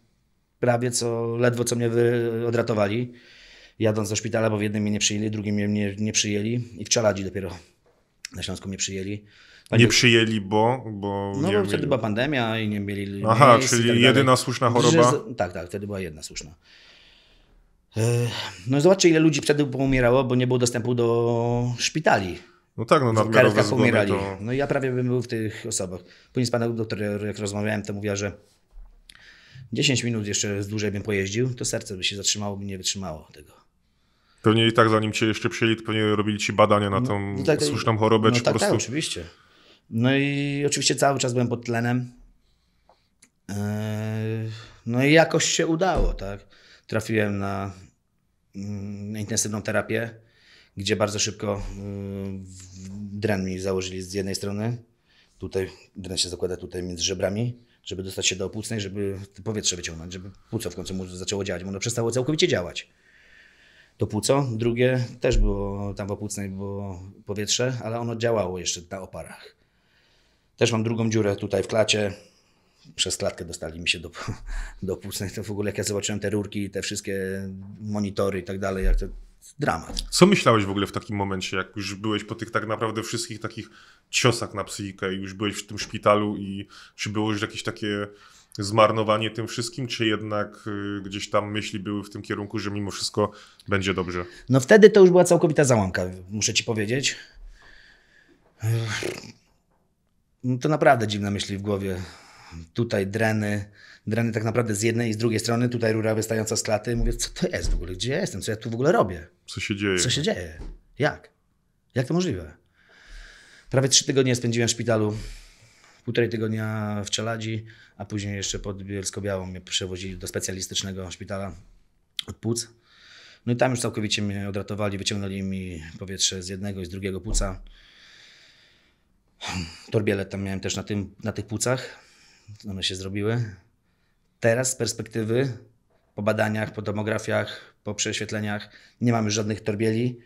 A: Prawie co, ledwo co mnie wy, odratowali, jadąc do szpitala, bo w jednym mnie nie przyjęli, drugim mnie nie, nie przyjęli i w Czaladzi dopiero na Śląsku mnie przyjęli nie przyjęli, bo. bo no nie bo wtedy była pandemia i nie mieli. Aha, tak czyli tak jedyna słuszna choroba. tak, tak, wtedy była jedna słuszna. No zobaczcie, ile ludzi wtedy poumierało, bo nie było dostępu do szpitali. No tak, no nadmiarowe Karetkach pomierali. To... No ja prawie bym był w tych osobach. Później z panem doktorem, jak rozmawiałem, to mówiła, że 10 minut jeszcze dłużej bym pojeździł, to serce by się zatrzymało, by nie wytrzymało tego.
B: Pewnie i tak, zanim cię jeszcze przyjęli, to pewnie robili ci badania na no, tą no, tak, słuszną chorobę, no, czy tak, po tak, prostu... tak,
A: oczywiście. No i oczywiście cały czas byłem pod tlenem. E, no i jakoś się udało, tak. Trafiłem na mm, intensywną terapię, gdzie bardzo szybko y, dren mi założyli z jednej strony. Tutaj dren się zakłada tutaj między żebrami, żeby dostać się do opłucnej, żeby powietrze wyciągnąć, żeby płuco w końcu zaczęło działać, bo ono przestało całkowicie działać. To płuco. Drugie też było tam w opłucnej było powietrze, ale ono działało jeszcze na oparach. Też mam drugą dziurę tutaj w klacie. Przez klatkę dostali mi się do, do To w ogóle jak ja zobaczyłem te rurki, te wszystkie monitory i tak dalej, jak to dramat.
B: Co myślałeś w ogóle w takim momencie, jak już byłeś po tych tak naprawdę wszystkich takich ciosach na psychikę i już byłeś w tym szpitalu i czy było już jakieś takie zmarnowanie tym wszystkim, czy jednak y, gdzieś tam myśli były w tym kierunku, że mimo wszystko będzie dobrze?
A: No wtedy to już była całkowita załamka, muszę ci powiedzieć no to naprawdę dziwne myśli w głowie. Tutaj dreny, dreny tak naprawdę z jednej i z drugiej strony, tutaj rura wystająca z klaty. Mówię, co to jest w ogóle, gdzie ja jestem, co ja tu w ogóle robię?
B: Co się dzieje? Co się dzieje?
A: Jak? Jak to możliwe? Prawie trzy tygodnie spędziłem w szpitalu, półtorej tygodnia w Czeladzi, a później jeszcze pod Bielsko-Białą mnie przewozili do specjalistycznego szpitala od płuc. No i tam już całkowicie mnie odratowali, wyciągnęli mi powietrze z jednego i z drugiego płuca. Torbiele tam miałem też na, tym, na tych płucach. One się zrobiły. Teraz z perspektywy, po badaniach, po tomografiach, po prześwietleniach, nie mamy żadnych torbieli.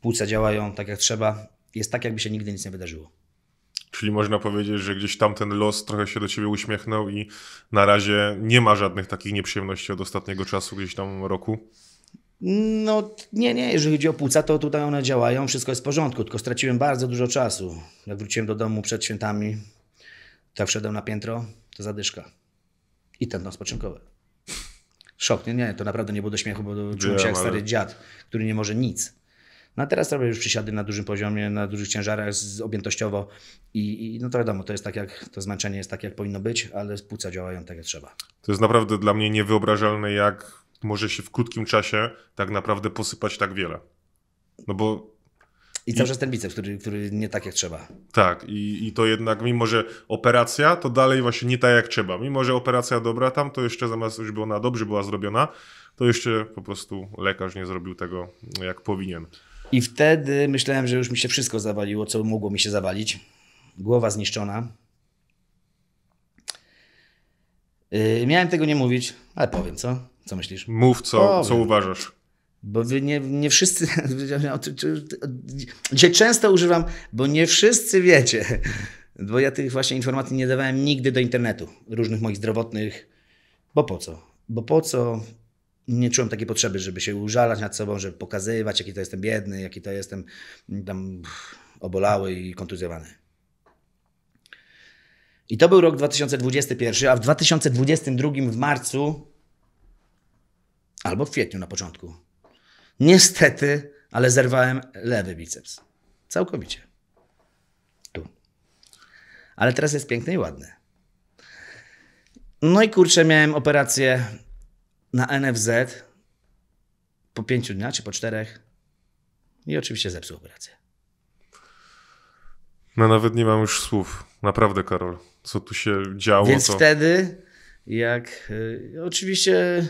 A: Płuca działają tak jak trzeba. Jest tak, jakby się nigdy nic nie wydarzyło.
B: Czyli można powiedzieć, że gdzieś tam ten los trochę się do ciebie uśmiechnął i na razie
A: nie ma żadnych takich nieprzyjemności od ostatniego czasu, gdzieś tam roku? No nie, nie, jeżeli chodzi o płuca, to tutaj one działają, wszystko jest w porządku, tylko straciłem bardzo dużo czasu. Jak wróciłem do domu przed świętami, tak wszedłem na piętro, to zadyszka. I tętno spoczynkowe. Szok, nie, nie, to naprawdę nie było do śmiechu, bo czułem się jak stary dziad, który nie może nic. No a teraz robię już przysiady na dużym poziomie, na dużych ciężarach z, objętościowo i, i, no to wiadomo, to jest tak jak, to zmęczenie jest tak jak powinno być, ale płuca działają tak jak trzeba.
B: To jest naprawdę dla mnie niewyobrażalne jak może się w krótkim czasie tak naprawdę posypać tak wiele. No bo.
A: I cały czas ten biceps, który, który nie tak jak trzeba.
B: Tak, i, i to jednak, mimo że operacja, to dalej właśnie nie tak jak trzeba. Mimo że operacja dobra tam, to jeszcze zamiast, żeby ona dobrze była zrobiona, to jeszcze po prostu lekarz nie zrobił tego
A: jak powinien. I wtedy myślałem, że już mi się wszystko zawaliło, co mogło mi się zawalić. Głowa zniszczona. Yy, miałem tego nie mówić, ale powiem, co? Co myślisz? Mów, co, co uważasz. Bo nie, nie wszyscy. Gdzie często używam, bo nie wszyscy wiecie. Bo ja tych właśnie informacji nie dawałem nigdy do internetu, różnych moich zdrowotnych. Bo po co? Bo po co? Nie czułem takiej potrzeby, żeby się użalać nad sobą, żeby pokazywać, jaki to jestem biedny, jaki to jestem mm, tam obolały i kontuzjowany. I to był rok 2021, a w 2022 w marcu albo w kwietniu na początku. Niestety, ale zerwałem lewy biceps. Całkowicie. Tu. Ale teraz jest piękny i ładny. No i kurczę, miałem operację na NFZ po pięciu dniach czy po czterech. I oczywiście zepsuł operację.
B: No nawet nie mam już słów. Naprawdę, Karol. Co tu się działo? Więc
A: wtedy, jak y, oczywiście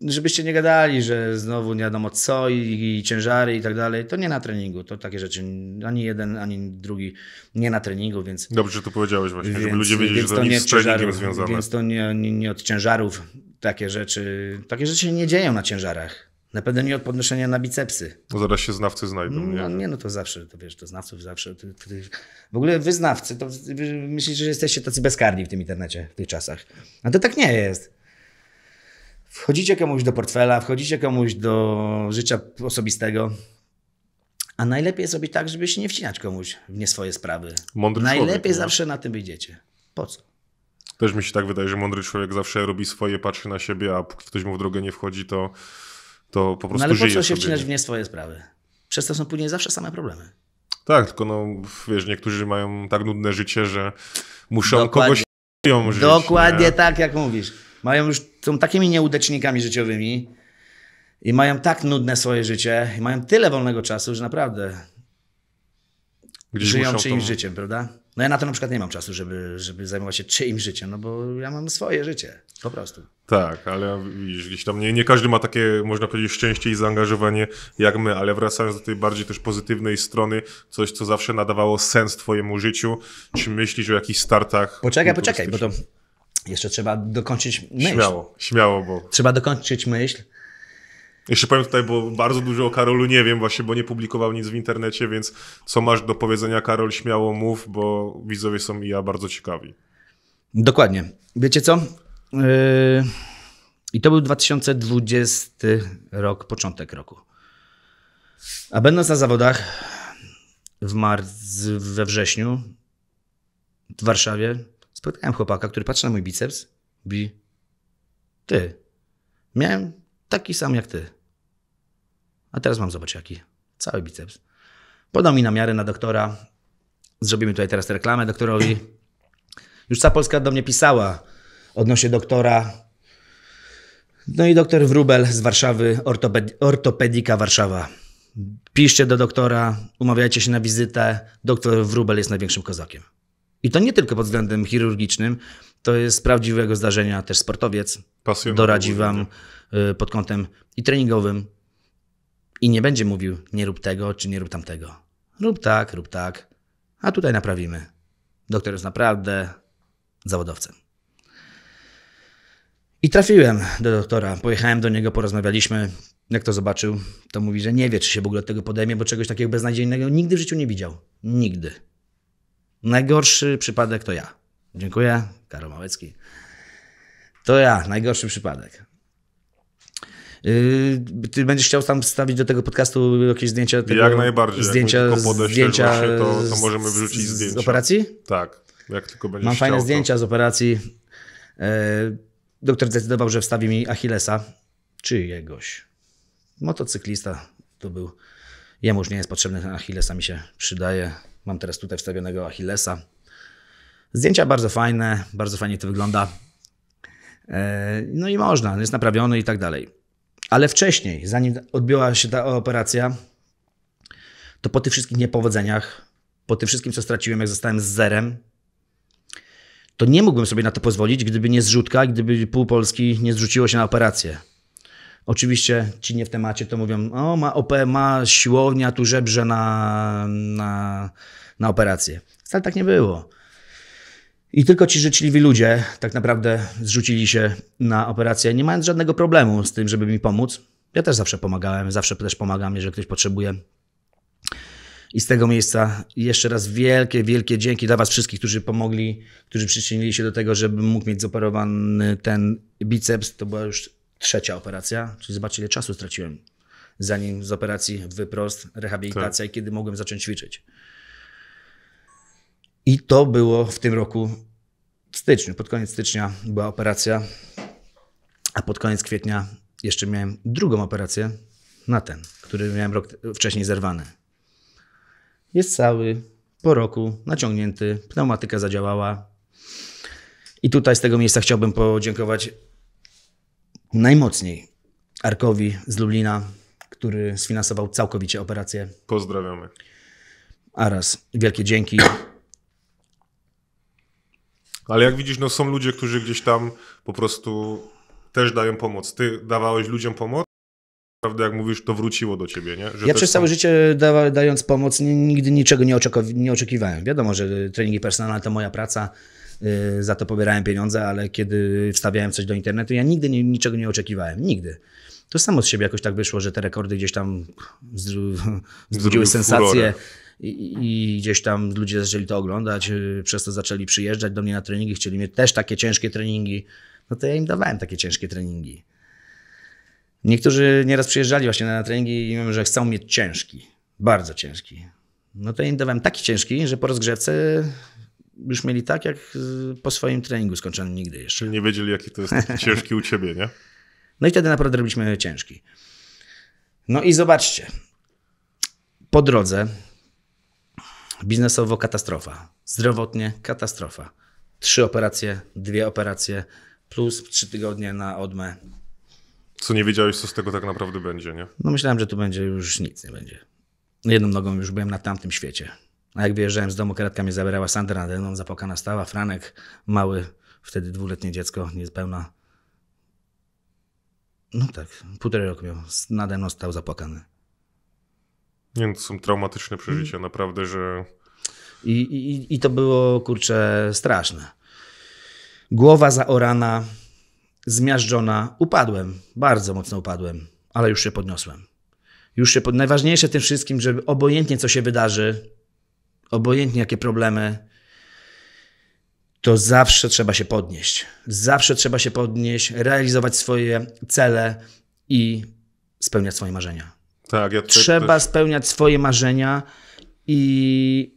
A: żebyście nie gadali, że znowu nie wiadomo co i, i ciężary i tak dalej, to nie na treningu, to takie rzeczy, ani jeden, ani drugi nie na treningu, więc... Dobrze, że to powiedziałeś
B: właśnie, więc, żeby ludzie wiedzieli, że to, to nie z treningiem związane. Więc
A: to nie, nie, nie, od ciężarów takie rzeczy, takie rzeczy się nie dzieją na ciężarach. Na pewno nie od podnoszenia na bicepsy. No zaraz się znawcy znajdą. No, nie? No, nie, no to zawsze, to wiesz, to znawców zawsze. To, to, w ogóle wyznawcy, to myślicie, że jesteście tacy bezkarni w tym internecie w tych czasach. A to tak nie jest. Wchodzicie komuś do portfela, wchodzicie komuś do życia osobistego, a najlepiej zrobić tak, żeby się nie wcinać komuś w nie swoje sprawy. Mądry najlepiej człowiek, no. zawsze na tym wyjdziecie. Po co?
B: Też mi się tak wydaje, że mądry człowiek zawsze robi swoje, patrzy na siebie, a ktoś mu w drogę nie wchodzi, to, to po prostu no ale żyje co się sobie. wcinać w
A: nie swoje sprawy? Przez to są później zawsze same problemy.
B: Tak, tylko no, wiesz, niektórzy mają tak nudne życie, że muszą dokładnie, kogoś żyć. Dokładnie nie?
A: tak, jak mówisz. Mają już są takimi nieudecznikami życiowymi i mają tak nudne swoje życie, i mają tyle wolnego czasu, że naprawdę Gdzieś żyją czyimś to... życiem, prawda? No ja na to na przykład nie mam czasu, żeby, żeby zajmować się czyimś życiem, no bo ja mam swoje życie, po prostu.
B: Tak, ale widzisz, gdzieś tam nie, nie każdy ma takie, można powiedzieć, szczęście i zaangażowanie jak my, ale wracając do tej bardziej też pozytywnej strony, coś, co zawsze nadawało sens twojemu życiu, czy myślisz o jakichś startach? Poczekaj, poczekaj,
A: bo to jeszcze trzeba dokończyć myśl. Śmiało,
B: śmiało, bo.
A: Trzeba dokończyć
B: myśl. Jeszcze powiem tutaj, bo bardzo dużo o Karolu nie wiem, właśnie, bo nie publikował nic w internecie, więc co masz do powiedzenia, Karol, śmiało mów,
A: bo widzowie są i ja bardzo ciekawi. Dokładnie. Wiecie co? Yy... I to był 2020 rok, początek roku. A będąc na zawodach w marcu, we wrześniu w Warszawie, spotkałem chłopaka, który patrzy na mój biceps, mówi, ty, miałem taki sam jak ty. A teraz mam, zobaczyć jaki, cały biceps. Podał mi namiary na doktora, zrobimy tutaj teraz reklamę doktorowi. Już cała Polska do mnie pisała odnośnie doktora. No i doktor Wrubel z Warszawy, ortoped ortopedika Warszawa. Piszcie do doktora, umawiajcie się na wizytę. Doktor Wrubel jest największym kozakiem. I to nie tylko pod względem chirurgicznym, to jest z prawdziwego zdarzenia też sportowiec. Pasjonat doradzi wam y, pod kątem i treningowym i nie będzie mówił nie rób tego czy nie rób tamtego. Rób tak, rób tak, a tutaj naprawimy. Doktor jest naprawdę zawodowcem. I trafiłem do doktora, pojechałem do niego, porozmawialiśmy. Jak to zobaczył, to mówi, że nie wie, czy się w ogóle od tego podejmie, bo czegoś takiego beznadziejnego nigdy w życiu nie widział. Nigdy. Najgorszy przypadek to ja. Dziękuję, Karol Małecki. To ja, najgorszy przypadek. Yy, ty będziesz chciał tam wstawić do tego podcastu jakieś zdjęcia? Tego, jak najbardziej. Zdjęcia, jak zdjęcia właśnie, to, to, możemy wrzucić z,
B: zdjęcia. Z operacji? Tak, jak tylko
A: będziesz Mam fajne chciał, zdjęcia to... z operacji. Yy, doktor zdecydował, że wstawi mi Achillesa czyjegoś. Motocyklista to był. Jemu już nie jest potrzebny, Achillesa mi się przydaje. Mam teraz tutaj wstawionego Achillesa. Zdjęcia bardzo fajne, bardzo fajnie to wygląda. E, no i można, jest naprawiony i tak dalej. Ale wcześniej, zanim odbyła się ta operacja, to po tych wszystkich niepowodzeniach, po tym wszystkim, co straciłem, jak zostałem z zerem, to nie mógłbym sobie na to pozwolić, gdyby nie zrzutka, gdyby pół Polski nie zrzuciło się na operację. Oczywiście ci nie w temacie to mówią, o ma, OP, ma siłownia, tu żebrze na, na, na operację. Wcale tak nie było. I tylko ci życzliwi ludzie tak naprawdę zrzucili się na operację, nie mając żadnego problemu z tym, żeby mi pomóc. Ja też zawsze pomagałem, zawsze też pomagam, jeżeli ktoś potrzebuje. I z tego miejsca jeszcze raz wielkie, wielkie dzięki dla Was wszystkich, którzy pomogli, którzy przyczynili się do tego, żebym mógł mieć zoperowany ten biceps. To była już trzecia operacja, czyli zobaczcie ile czasu straciłem, zanim z operacji wyprost, rehabilitacja tak. i kiedy mogłem zacząć ćwiczyć. I to było w tym roku w styczniu, pod koniec stycznia była operacja, a pod koniec kwietnia jeszcze miałem drugą operację na ten, który miałem rok wcześniej zerwany. Jest cały, po roku, naciągnięty, pneumatyka zadziałała. I tutaj z tego miejsca chciałbym podziękować najmocniej Arkowi z Lublina, który sfinansował całkowicie operację. Pozdrawiamy. Aras, wielkie dzięki.
B: Ale jak widzisz, no są ludzie, którzy gdzieś tam po prostu też dają pomoc. Ty dawałeś ludziom pomoc? Naprawdę, jak mówisz, to wróciło do ciebie, nie? Że ja przez całe są...
A: życie da, dając pomoc nigdy niczego nie, oczeki nie oczekiwałem. Wiadomo, że treningi personalne to moja praca, Y, za to pobierałem pieniądze, ale kiedy wstawiałem coś do internetu, ja nigdy nie, niczego nie oczekiwałem. Nigdy. To samo z siebie jakoś tak wyszło, że te rekordy gdzieś tam zbudziły sensację. I, i, gdzieś tam ludzie zaczęli to oglądać, y, przez to zaczęli przyjeżdżać do mnie na treningi, chcieli mieć też takie ciężkie treningi. No to ja im dawałem takie ciężkie treningi. Niektórzy nieraz przyjeżdżali właśnie na treningi i mówią, że chcą mieć ciężki, bardzo ciężki. No to ja im dawałem taki ciężki, że po rozgrzewce już mieli tak, jak y, po swoim treningu skończonym nigdy jeszcze. Czyli nie wiedzieli, jaki to jest ciężki u ciebie, nie? No i wtedy naprawdę robiliśmy ciężki. No i zobaczcie, po drodze biznesowo katastrofa, zdrowotnie katastrofa. Trzy operacje, dwie operacje, plus trzy tygodnie na odmę. Co nie wiedziałeś, co z tego tak naprawdę będzie, nie? No myślałem, że tu będzie już nic nie będzie. Jedną nogą już byłem na tamtym świecie. A jak wyjeżdżałem z domu, karetka mnie zabrała, Sandra na mną zapokana stała, Franek, mały, wtedy dwuletnie dziecko, niezpełna. No tak, półtorej roku miał, nade mną stał zapłakany. Nie no, to są traumatyczne przeżycia, mm. naprawdę, że... I, i, I to było, kurczę, straszne. Głowa zaorana, zmiażdżona. Upadłem, bardzo mocno upadłem, ale już się podniosłem. Już się pod... Najważniejsze tym wszystkim, że obojętnie co się wydarzy, obojętnie jakie problemy, to zawsze trzeba się podnieść. Zawsze trzeba się podnieść, realizować swoje cele i spełniać swoje marzenia. Tak, ja trzeba też... spełniać swoje marzenia i,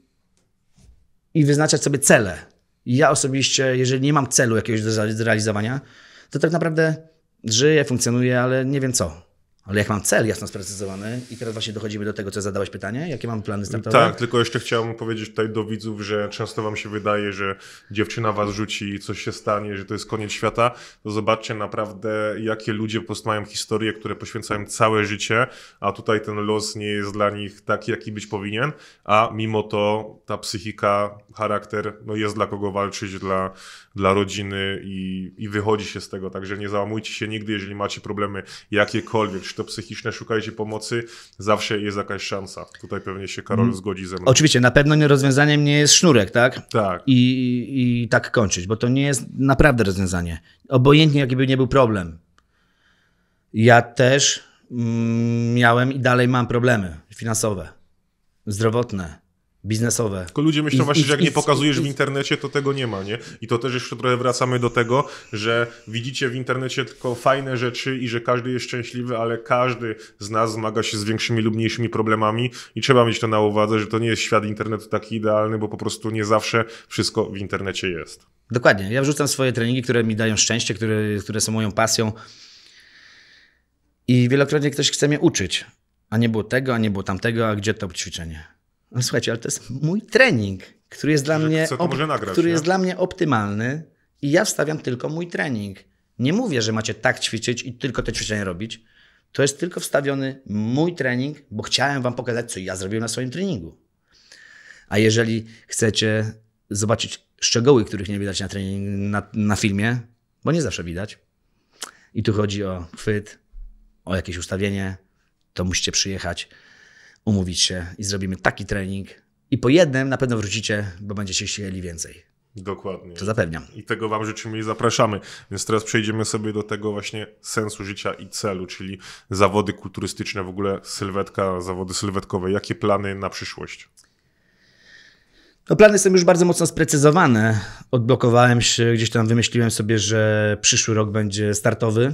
A: i wyznaczać sobie cele. Ja osobiście, jeżeli nie mam celu jakiegoś do zrealizowania, to tak naprawdę żyję, funkcjonuję, ale nie wiem co. Ale jak mam cel jasno sprecyzowany i teraz właśnie dochodzimy do tego, co zadałeś pytanie, jakie mam plany startowe? Tak,
B: tylko jeszcze chciałem powiedzieć tutaj do widzów, że często wam się wydaje, że dziewczyna was rzuci i coś się stanie, że to jest koniec świata. To zobaczcie naprawdę, jakie ludzie po prostu mają historie, które poświęcają całe życie, a tutaj ten los nie jest dla nich taki, jaki być powinien, a mimo to ta psychika, charakter, no jest dla kogo walczyć, dla, dla rodziny i, i wychodzi się z tego. Także nie załamujcie się nigdy, jeżeli macie problemy jakiekolwiek, to psychiczne, szukajcie pomocy, zawsze jest jakaś szansa. Tutaj pewnie się Karol mm. zgodzi ze mną. Oczywiście, na
A: pewno nie rozwiązaniem nie jest sznurek, tak? Tak. I, I, tak kończyć, bo to nie jest naprawdę rozwiązanie. Obojętnie jaki by nie był problem. Ja też mm, miałem i dalej mam problemy finansowe, zdrowotne biznesowe. Tylko ludzie myślą I, właśnie, i, że jak i, nie pokazujesz w
B: internecie, to tego nie ma, nie? I to też jeszcze trochę wracamy do tego, że widzicie w internecie tylko fajne rzeczy i że każdy jest szczęśliwy, ale każdy z nas zmaga się z większymi lub mniejszymi problemami i trzeba mieć to na uwadze, że to nie jest świat internetu taki idealny, bo po prostu nie zawsze
A: wszystko w internecie jest. Dokładnie. Ja wrzucam swoje treningi, które mi dają szczęście, które, które są moją pasją i wielokrotnie ktoś chce mnie uczyć, a nie było tego, a nie było tamtego, a gdzie to ćwiczenie? No słuchajcie, ale to jest mój trening, który jest dla, mnie, chce, nagrać, który jest dla mnie optymalny i ja wstawiam tylko mój trening. Nie mówię, że macie tak ćwiczyć i tylko te ćwiczenia robić. To jest tylko wstawiony mój trening, bo chciałem wam pokazać, co ja zrobiłem na swoim treningu. A jeżeli chcecie zobaczyć szczegóły, których nie widać na, trening, na, na filmie, bo nie zawsze widać, i tu chodzi o chwyt, o jakieś ustawienie, to musicie przyjechać umówić się i zrobimy taki trening. I po jednym na pewno wrócicie, bo będziecie chcieli więcej. Dokładnie. To zapewniam.
B: I tego Wam życzymy i zapraszamy. Więc teraz przejdziemy sobie do tego właśnie sensu życia i celu, czyli zawody kulturystyczne, w ogóle sylwetka, zawody sylwetkowe. Jakie plany na przyszłość?
A: No plany są już bardzo mocno sprecyzowane. Odblokowałem się, gdzieś tam wymyśliłem sobie, że przyszły rok będzie startowy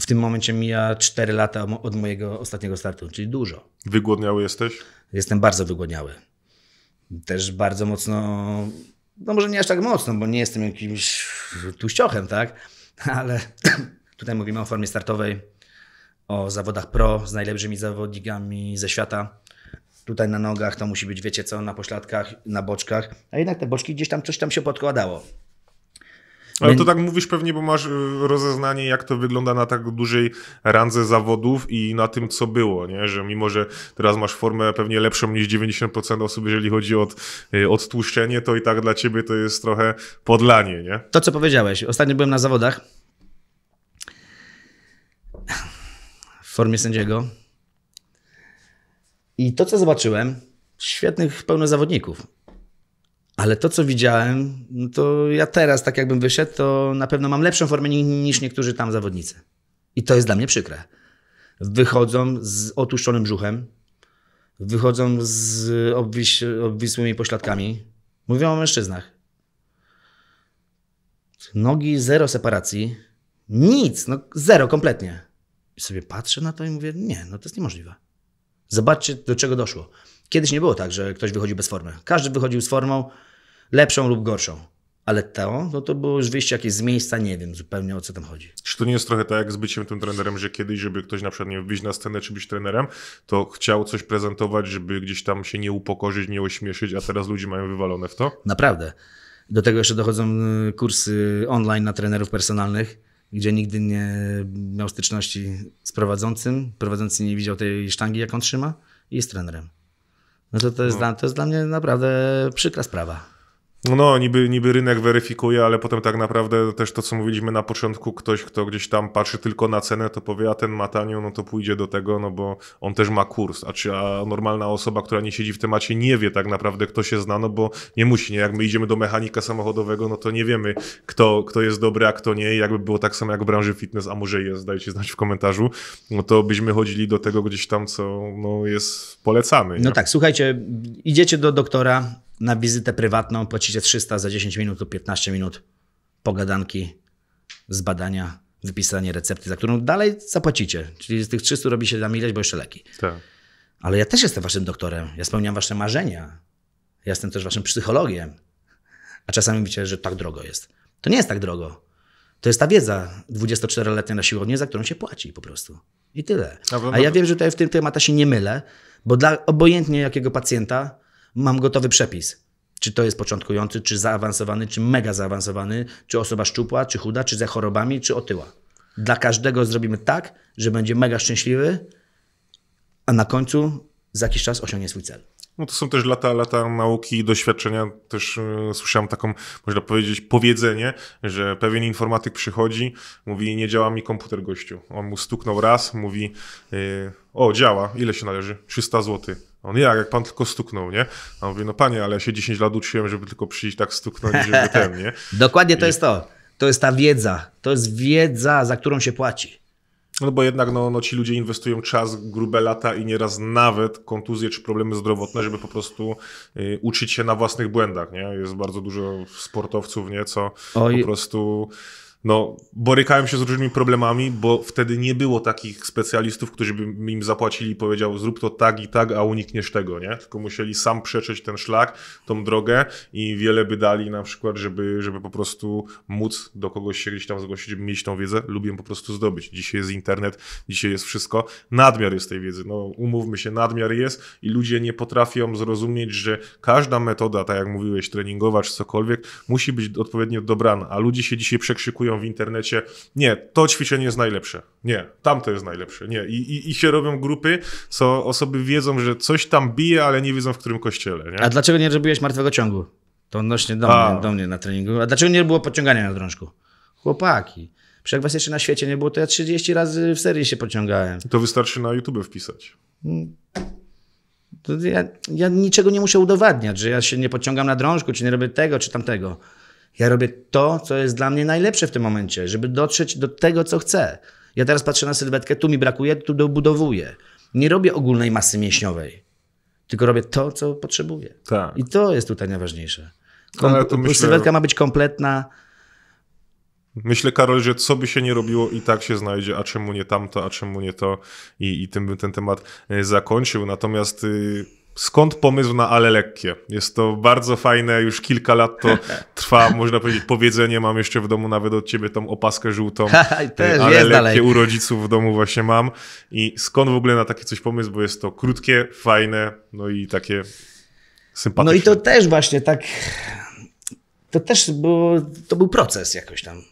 A: w tym momencie mija 4 lata od mojego ostatniego startu, czyli dużo. Wygłodniały jesteś? Jestem bardzo wygłodniały. Też bardzo mocno, no może nie aż tak mocno, bo nie jestem jakimś tuściochem, tak? Ale tutaj mówimy o formie startowej, o zawodach pro z najlepszymi zawodnikami ze świata. Tutaj na nogach to musi być, wiecie co, na pośladkach, na boczkach. A jednak te boczki gdzieś tam coś tam się podkładało. Ale to
B: tak mówisz pewnie, bo masz y, rozeznanie, jak to wygląda na tak dużej randze zawodów i na tym, co było, nie? Że mimo, że teraz masz formę pewnie lepszą niż 90% osób, jeżeli chodzi o y, odtłuszczenie,
A: to i tak dla ciebie to jest trochę podlanie, nie? To, co powiedziałeś. Ostatnio byłem na zawodach w formie sędziego i to, co zobaczyłem, świetnych pełno zawodników ale to, co widziałem, no to ja teraz, tak jakbym wyszedł, to na pewno mam lepszą formę niż niektórzy tam zawodnicy. I to jest dla mnie przykre. Wychodzą z otuszczonym brzuchem, wychodzą z obwis obwisłymi pośladkami. Mówią o mężczyznach. Nogi, zero separacji. Nic, no zero kompletnie. I sobie patrzę na to i mówię, nie, no to jest niemożliwe. Zobaczcie, do czego doszło. Kiedyś nie było tak, że ktoś wychodził bez formy. Każdy wychodził z formą, lepszą lub gorszą. Ale to, no to było już wyjście jakieś z miejsca, nie wiem zupełnie o co tam chodzi. Czy to nie jest trochę tak jak z byciem
B: tym trenerem, że kiedyś, żeby ktoś na przykład nie wyjść na scenę czy być trenerem, to chciał coś prezentować, żeby gdzieś tam się nie upokorzyć, nie ośmieszyć, a teraz ludzie mają wywalone w to?
A: Naprawdę. Do tego jeszcze dochodzą y, kursy online na trenerów personalnych, gdzie nigdy nie miał styczności z prowadzącym, prowadzący nie widział tej sztangi, jak on trzyma i jest trenerem. No to, to, jest, no. dla, to jest dla mnie naprawdę przykra sprawa.
B: No, niby, niby rynek weryfikuje, ale potem tak naprawdę też to, co mówiliśmy na początku, ktoś, kto gdzieś tam patrzy tylko na cenę, to powie, a ten ma tanio, no to pójdzie do tego, no bo on też ma kurs. A, czy, a normalna osoba, która nie siedzi w temacie, nie wie tak naprawdę, kto się zna, no bo nie musi, nie? Jak my idziemy do mechanika samochodowego, no to nie wiemy, kto, kto jest dobry, a kto nie. I jakby było tak samo jak w branży fitness, a może jest, dajcie znać w komentarzu, no to byśmy chodzili do tego gdzieś tam, co
A: no, jest polecamy. No tak, słuchajcie, idziecie do doktora, na wizytę prywatną płacicie 300 za 10 minut lub 15 minut pogadanki, zbadania, wypisanie recepty, za którą dalej zapłacicie. Czyli z tych 300 robi się tam ileś, bo jeszcze leki. Tak. Ale ja też jestem waszym doktorem. Ja spełniam wasze marzenia. Ja jestem też waszym psychologiem. A czasami mówicie, że tak drogo jest. To nie jest tak drogo. To jest ta wiedza 24-letnia na siłownię, za którą się płaci po prostu. I tyle. A ja no wiem, że tutaj w tym temacie się nie mylę, bo dla obojętnie jakiego pacjenta mam gotowy przepis. Czy to jest początkujący, czy zaawansowany, czy mega zaawansowany, czy osoba szczupła, czy chuda, czy ze chorobami, czy otyła. Dla każdego zrobimy tak, że będzie mega szczęśliwy, a na końcu za jakiś czas osiągnie swój cel.
B: No to są też lata, lata nauki i doświadczenia. Też yy, słyszałem taką, można powiedzieć, powiedzenie, że pewien informatyk przychodzi, mówi, nie działa mi komputer gościu. On mu stuknął raz, mówi, yy, o działa, ile się należy? 300 złotych. On jak, jak pan tylko stuknął, nie? A on mówi, no panie, ale ja się 10 lat uczyłem, żeby tylko przyjść tak stuknąć, żeby ten, nie? Dokładnie to jest to. To jest ta wiedza. To jest wiedza,
A: za którą się płaci.
B: No bo jednak no, no, ci ludzie inwestują czas, grube lata i nieraz nawet kontuzje czy problemy zdrowotne, żeby po prostu y, uczyć się na własnych błędach. Nie? Jest bardzo dużo sportowców, nie? co Oj. po prostu no, borykałem się z różnymi problemami, bo wtedy nie było takich specjalistów, którzy by im zapłacili i powiedział zrób to tak i tak, a unikniesz tego, nie? Tylko musieli sam przeczyć ten szlak, tą drogę i wiele by dali na przykład, żeby, żeby po prostu móc do kogoś się gdzieś tam zgłosić, żeby mieć tą wiedzę, lubię po prostu zdobyć. Dzisiaj jest internet, dzisiaj jest wszystko. Nadmiar jest tej wiedzy, no umówmy się, nadmiar jest i ludzie nie potrafią zrozumieć, że każda metoda, tak jak mówiłeś, treningowa czy cokolwiek, musi być odpowiednio dobrana, a ludzie się dzisiaj przekrzykują w internecie, nie, to ćwiczenie jest najlepsze, nie, tamto jest najlepsze, nie. I, i, i się robią grupy, co
A: osoby wiedzą, że coś tam bije, ale nie wiedzą w którym kościele. Nie? A dlaczego nie robiłeś martwego ciągu? To odnośnie do mnie, do mnie na treningu. A dlaczego nie było podciągania na drążku? Chłopaki. Przecież jak was jeszcze na świecie nie było, to ja 30 razy w serii się pociągałem. To wystarczy na YouTube wpisać. Mm. Ja, ja, niczego nie muszę udowadniać, że ja się nie pociągam na drążku, czy nie robię tego, czy tamtego. Ja robię to, co jest dla mnie najlepsze w tym momencie, żeby dotrzeć do tego, co chcę. Ja teraz patrzę na sylwetkę, tu mi brakuje, tu dobudowuję. Nie robię ogólnej masy mięśniowej, tylko robię to, co potrzebuję. Tak. I to jest tutaj najważniejsze. No, Kom- myślę... Sylwetka ma być kompletna.
B: Myślę, Karol, że co by się nie robiło, i tak się znajdzie, a czemu nie tamto, a czemu nie to, i, i tym bym ten temat e, zakończył. Natomiast. Yy Skąd pomysł na ale lekkie? Jest to bardzo fajne, już kilka lat to trwa, można powiedzieć, powiedzenie. Mam jeszcze w domu nawet od ciebie tą opaskę żółtą. Też y, ale lekkie dalej. u rodziców w domu właśnie mam. I skąd w ogóle na takie coś pomysł? Bo jest to krótkie, fajne, no i takie sympatyczne. No i
A: to też właśnie tak. To też było, to był proces jakoś tam.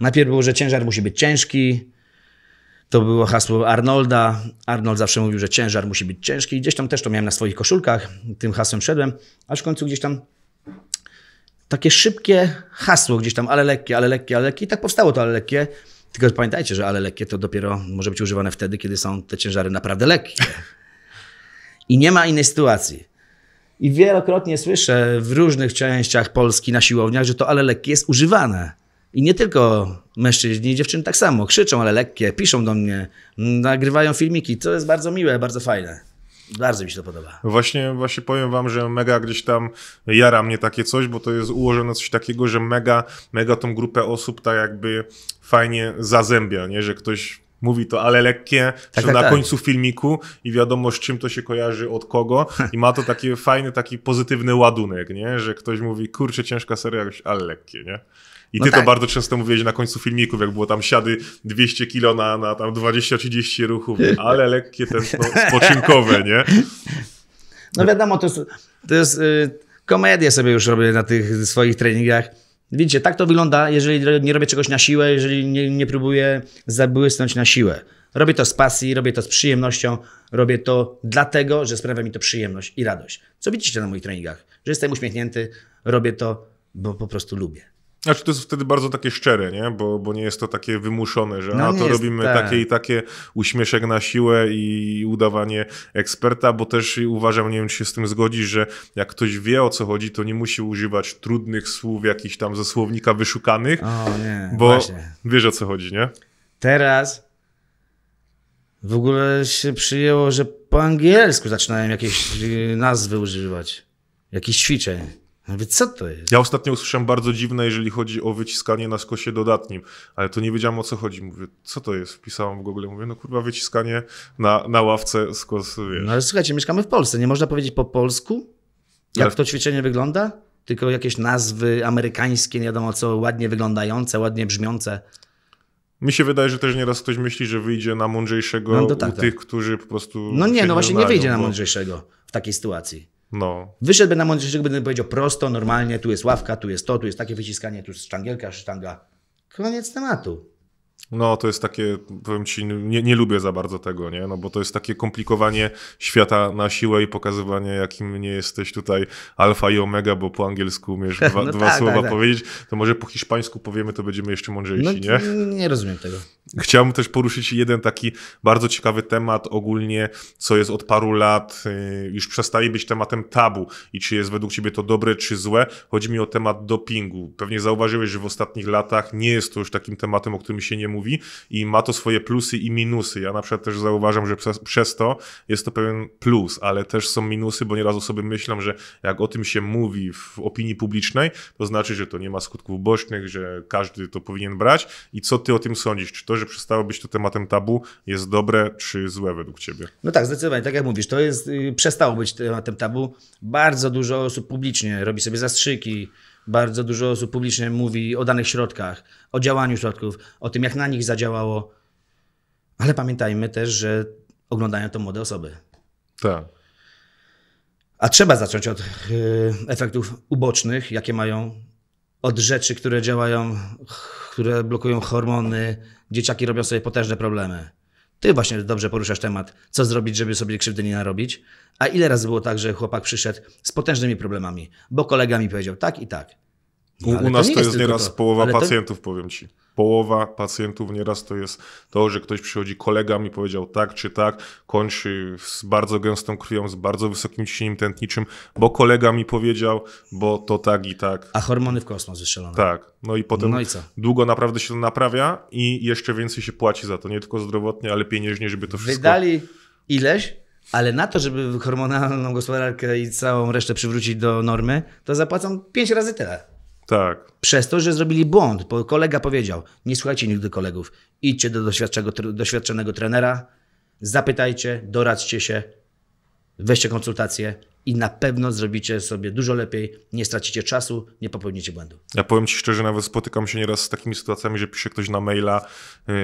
A: Najpierw było, że ciężar musi być ciężki, to było hasło Arnolda. Arnold zawsze mówił, że ciężar musi być ciężki. Gdzieś tam też to miałem na swoich koszulkach, tym hasłem szedłem, aż w końcu gdzieś tam takie szybkie hasło gdzieś tam, ale lekkie, ale lekkie, ale lekkie. I tak powstało to ale lekkie. Tylko pamiętajcie, że ale lekkie to dopiero może być używane wtedy, kiedy są te ciężary naprawdę lekkie. I nie ma innej sytuacji. I wielokrotnie słyszę w różnych częściach Polski na siłowniach, że to ale lekkie jest używane. I nie tylko mężczyźni i dziewczyny tak samo. Krzyczą, ale lekkie, piszą do mnie, nagrywają filmiki. To jest bardzo miłe, bardzo fajne. Bardzo mi się to podoba. Właśnie, właśnie powiem wam, że mega gdzieś tam jara mnie takie coś,
B: bo to jest ułożone coś takiego, że mega, mega tą grupę osób tak jakby fajnie zazębia, nie? Że ktoś mówi to, ale lekkie, tak, tak na tak. końcu filmiku i wiadomo, z czym to się kojarzy, od kogo i ma to taki fajny, taki pozytywny ładunek, nie? Że ktoś mówi, kurczę, ciężka seria, ale lekkie, nie? I no ty tak. to bardzo często mówiłeś na końcu filmików, jak było tam siady 200 kilo na, na tam 20-30 ruchów, ale lekkie też no, spoczynkowe, nie?
A: No wiadomo, to jest, to jest y, komedię sobie już robię na tych swoich treningach. Widzicie, tak to wygląda, jeżeli nie robię czegoś na siłę, jeżeli nie, nie próbuję zabłysnąć na siłę. Robię to z pasji, robię to z przyjemnością, robię to dlatego, że sprawia mi to przyjemność i radość. Co widzicie na moich treningach? Że jestem uśmiechnięty, robię to, bo po prostu lubię. Znaczy to jest wtedy bardzo takie szczere, nie? Bo, bo nie jest to takie wymuszone,
B: że no a to robimy te. takie i takie uśmieszek na siłę i udawanie eksperta, bo też uważam, nie wiem czy się z tym zgodzi, że jak ktoś wie o co chodzi, to nie musi używać trudnych słów jakichś tam ze słownika wyszukanych, o, nie, bo właśnie. wiesz o co chodzi, nie?
A: Teraz w ogóle się przyjęło, że po angielsku zaczynałem jakieś y, nazwy używać, jakichś ćwiczeń. Mówię, co to
B: jest? Ja ostatnio usłyszałem bardzo dziwne, jeżeli chodzi o wyciskanie na skosie dodatnim, ale to nie wiedziałem o co chodzi. Mówię, co to jest? Wpisałem w Google, mówię, no kurwa, wyciskanie na, na ławce skos, wiesz. No ale
A: słuchajcie, mieszkamy w Polsce, nie można powiedzieć po polsku, jak ale... to ćwiczenie wygląda? Tylko jakieś nazwy amerykańskie, nie wiadomo co, ładnie wyglądające, ładnie brzmiące. Mi się wydaje, że też nieraz ktoś myśli, że wyjdzie na mądrzejszego no, no tak, tak. tych, którzy po prostu. No nie, no nie właśnie znają, nie wyjdzie bo... na mądrzejszego w takiej sytuacji. No. Wyszedłby na żeby będę powiedział prosto, normalnie, tu jest ławka, tu jest to, tu jest takie wyciskanie, tu jest szczangielka, sztanga. Koniec tematu.
B: No, to jest takie, powiem ci, nie, nie lubię za bardzo tego, nie? No, bo to jest takie komplikowanie świata na siłę i pokazywanie, jakim nie jesteś tutaj alfa i omega, bo po angielsku umiesz dwa, no dwa tak, słowa tak, tak, powiedzieć. To może po hiszpańsku powiemy, to będziemy jeszcze mądrzejsi, no, nie? Nie rozumiem tego. Chciałbym też poruszyć jeden taki bardzo ciekawy temat ogólnie, co jest od paru lat, y, już przestaje być tematem tabu i czy jest według ciebie to dobre czy złe. Chodzi mi o temat dopingu. Pewnie zauważyłeś, że w ostatnich latach nie jest to już takim tematem, o którym się nie mówi mówi i ma to swoje plusy i minusy. Ja na przykład też zauważam, że przez, przez to jest to pewien plus, ale też są minusy, bo nieraz osoby myślą, że jak o tym się mówi w opinii publicznej, to znaczy, że to nie ma skutków bocznych, że każdy to powinien brać. I co ty o tym sądzisz? Czy to, że przestało być to tematem tabu, jest dobre czy złe według ciebie?
A: No tak, zdecydowanie. Tak jak mówisz, to jest, y, przestało być tematem tabu. Bardzo dużo osób publicznie robi sobie zastrzyki, bardzo dużo osób publicznie mówi o danych środkach, o działaniu środków, o tym, jak na nich zadziałało. Ale pamiętajmy też, że oglądają to młode osoby. Tak. A trzeba zacząć od e, efektów ubocznych, jakie mają, od rzeczy, które działają, które blokują hormony. Dzieciaki robią sobie potężne problemy. Ty właśnie dobrze poruszasz temat, co zrobić, żeby sobie krzywdy nie narobić. A ile razy było tak, że chłopak przyszedł z potężnymi problemami, bo kolega mi powiedział tak i tak. No, u, u nas to jest, to jest nieraz to. połowa pacjentów,
B: to... powiem ci połowa pacjentów nieraz to jest to, że ktoś przychodzi kolega mi powiedział tak czy tak, kończy z bardzo gęstą krwią, z bardzo wysokim ciśnieniem tętniczym, bo kolega mi powiedział, bo to tak i tak.
A: A hormony w kosmos wystrzelone. Tak. No i potem no i
B: długo naprawdę się to naprawia i jeszcze
A: więcej się płaci za to, nie tylko zdrowotnie, ale pieniężnie, żeby to wszystko... Wydali ileś, ale na to, żeby hormonalną gospodarkę i całą resztę przywrócić do normy, to zapłacą pięć razy tyle. Tak. Przez to, że zrobili błąd, bo kolega powiedział, nie słuchajcie nigdy kolegów, idźcie do doświadczonego, doświadczonego trenera, zapytajcie, doradźcie się, weźcie konsultacje, i na pewno zrobicie sobie dużo lepiej, nie stracicie czasu, nie popełnicie błędu.
B: Ja powiem Ci szczerze, nawet spotykam się nieraz z takimi sytuacjami, że pisze ktoś na maila,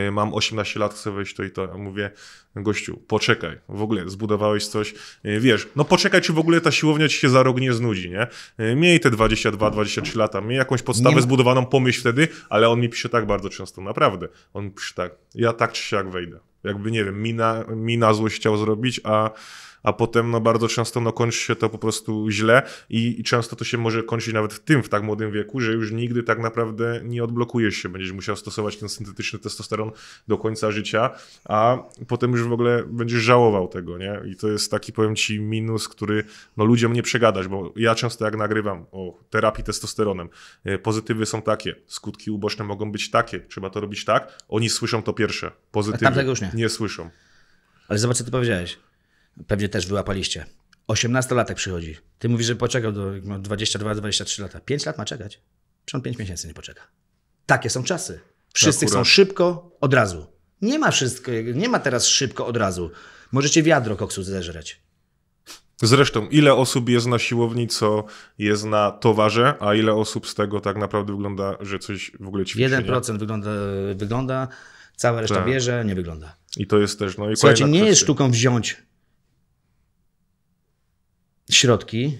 B: y, mam 18 lat, chcę wejść to i to. Ja mówię, gościu, poczekaj, w ogóle zbudowałeś coś, y, wiesz, no poczekaj, czy w ogóle ta siłownia Ci się za rok nie znudzi, nie? Y, miej te 22, 23 lata, miej jakąś podstawę nie... zbudowaną, pomyśl wtedy, ale on mi pisze tak bardzo często, naprawdę. On pisze tak, ja tak czy siak wejdę. Jakby, nie wiem, mina, mina mi na złość chciał zrobić, a a potem no, bardzo często no, kończy się to po prostu źle i, i często to się może kończyć nawet w tym, w tak młodym wieku, że już nigdy tak naprawdę nie odblokujesz się, będziesz musiał stosować ten syntetyczny testosteron do końca życia, a potem już w ogóle będziesz żałował tego, nie? I to jest taki, powiem ci, minus, który no, ludziom nie przegadać, bo ja często jak nagrywam o terapii testosteronem, e, pozytywy są takie, skutki uboczne mogą być takie, trzeba to robić tak, oni słyszą
A: to pierwsze, pozytywy nie, nie słyszą. Ale zobacz, co ty powiedziałeś. Pewnie też wyłapaliście. 18-latek przychodzi. Ty mówisz, że poczekał do 22-23 lata. 5 lat ma czekać. Przecież on 5 miesięcy nie poczeka. Takie są czasy. Wszyscy są chcą szybko, od razu. Nie ma wszystko, nie ma teraz szybko, od razu. Możecie wiadro koksu zeżreć.
B: Zresztą, ile osób jest na siłowni, co jest na towarze, a ile osób z tego tak naprawdę wygląda, że coś w ogóle ci? 1%
A: nie? wygląda, wygląda, cała reszta tak. bierze, nie
B: wygląda. I to jest też, no i Słuchajcie, nie kwestia. jest
A: sztuką wziąć środki.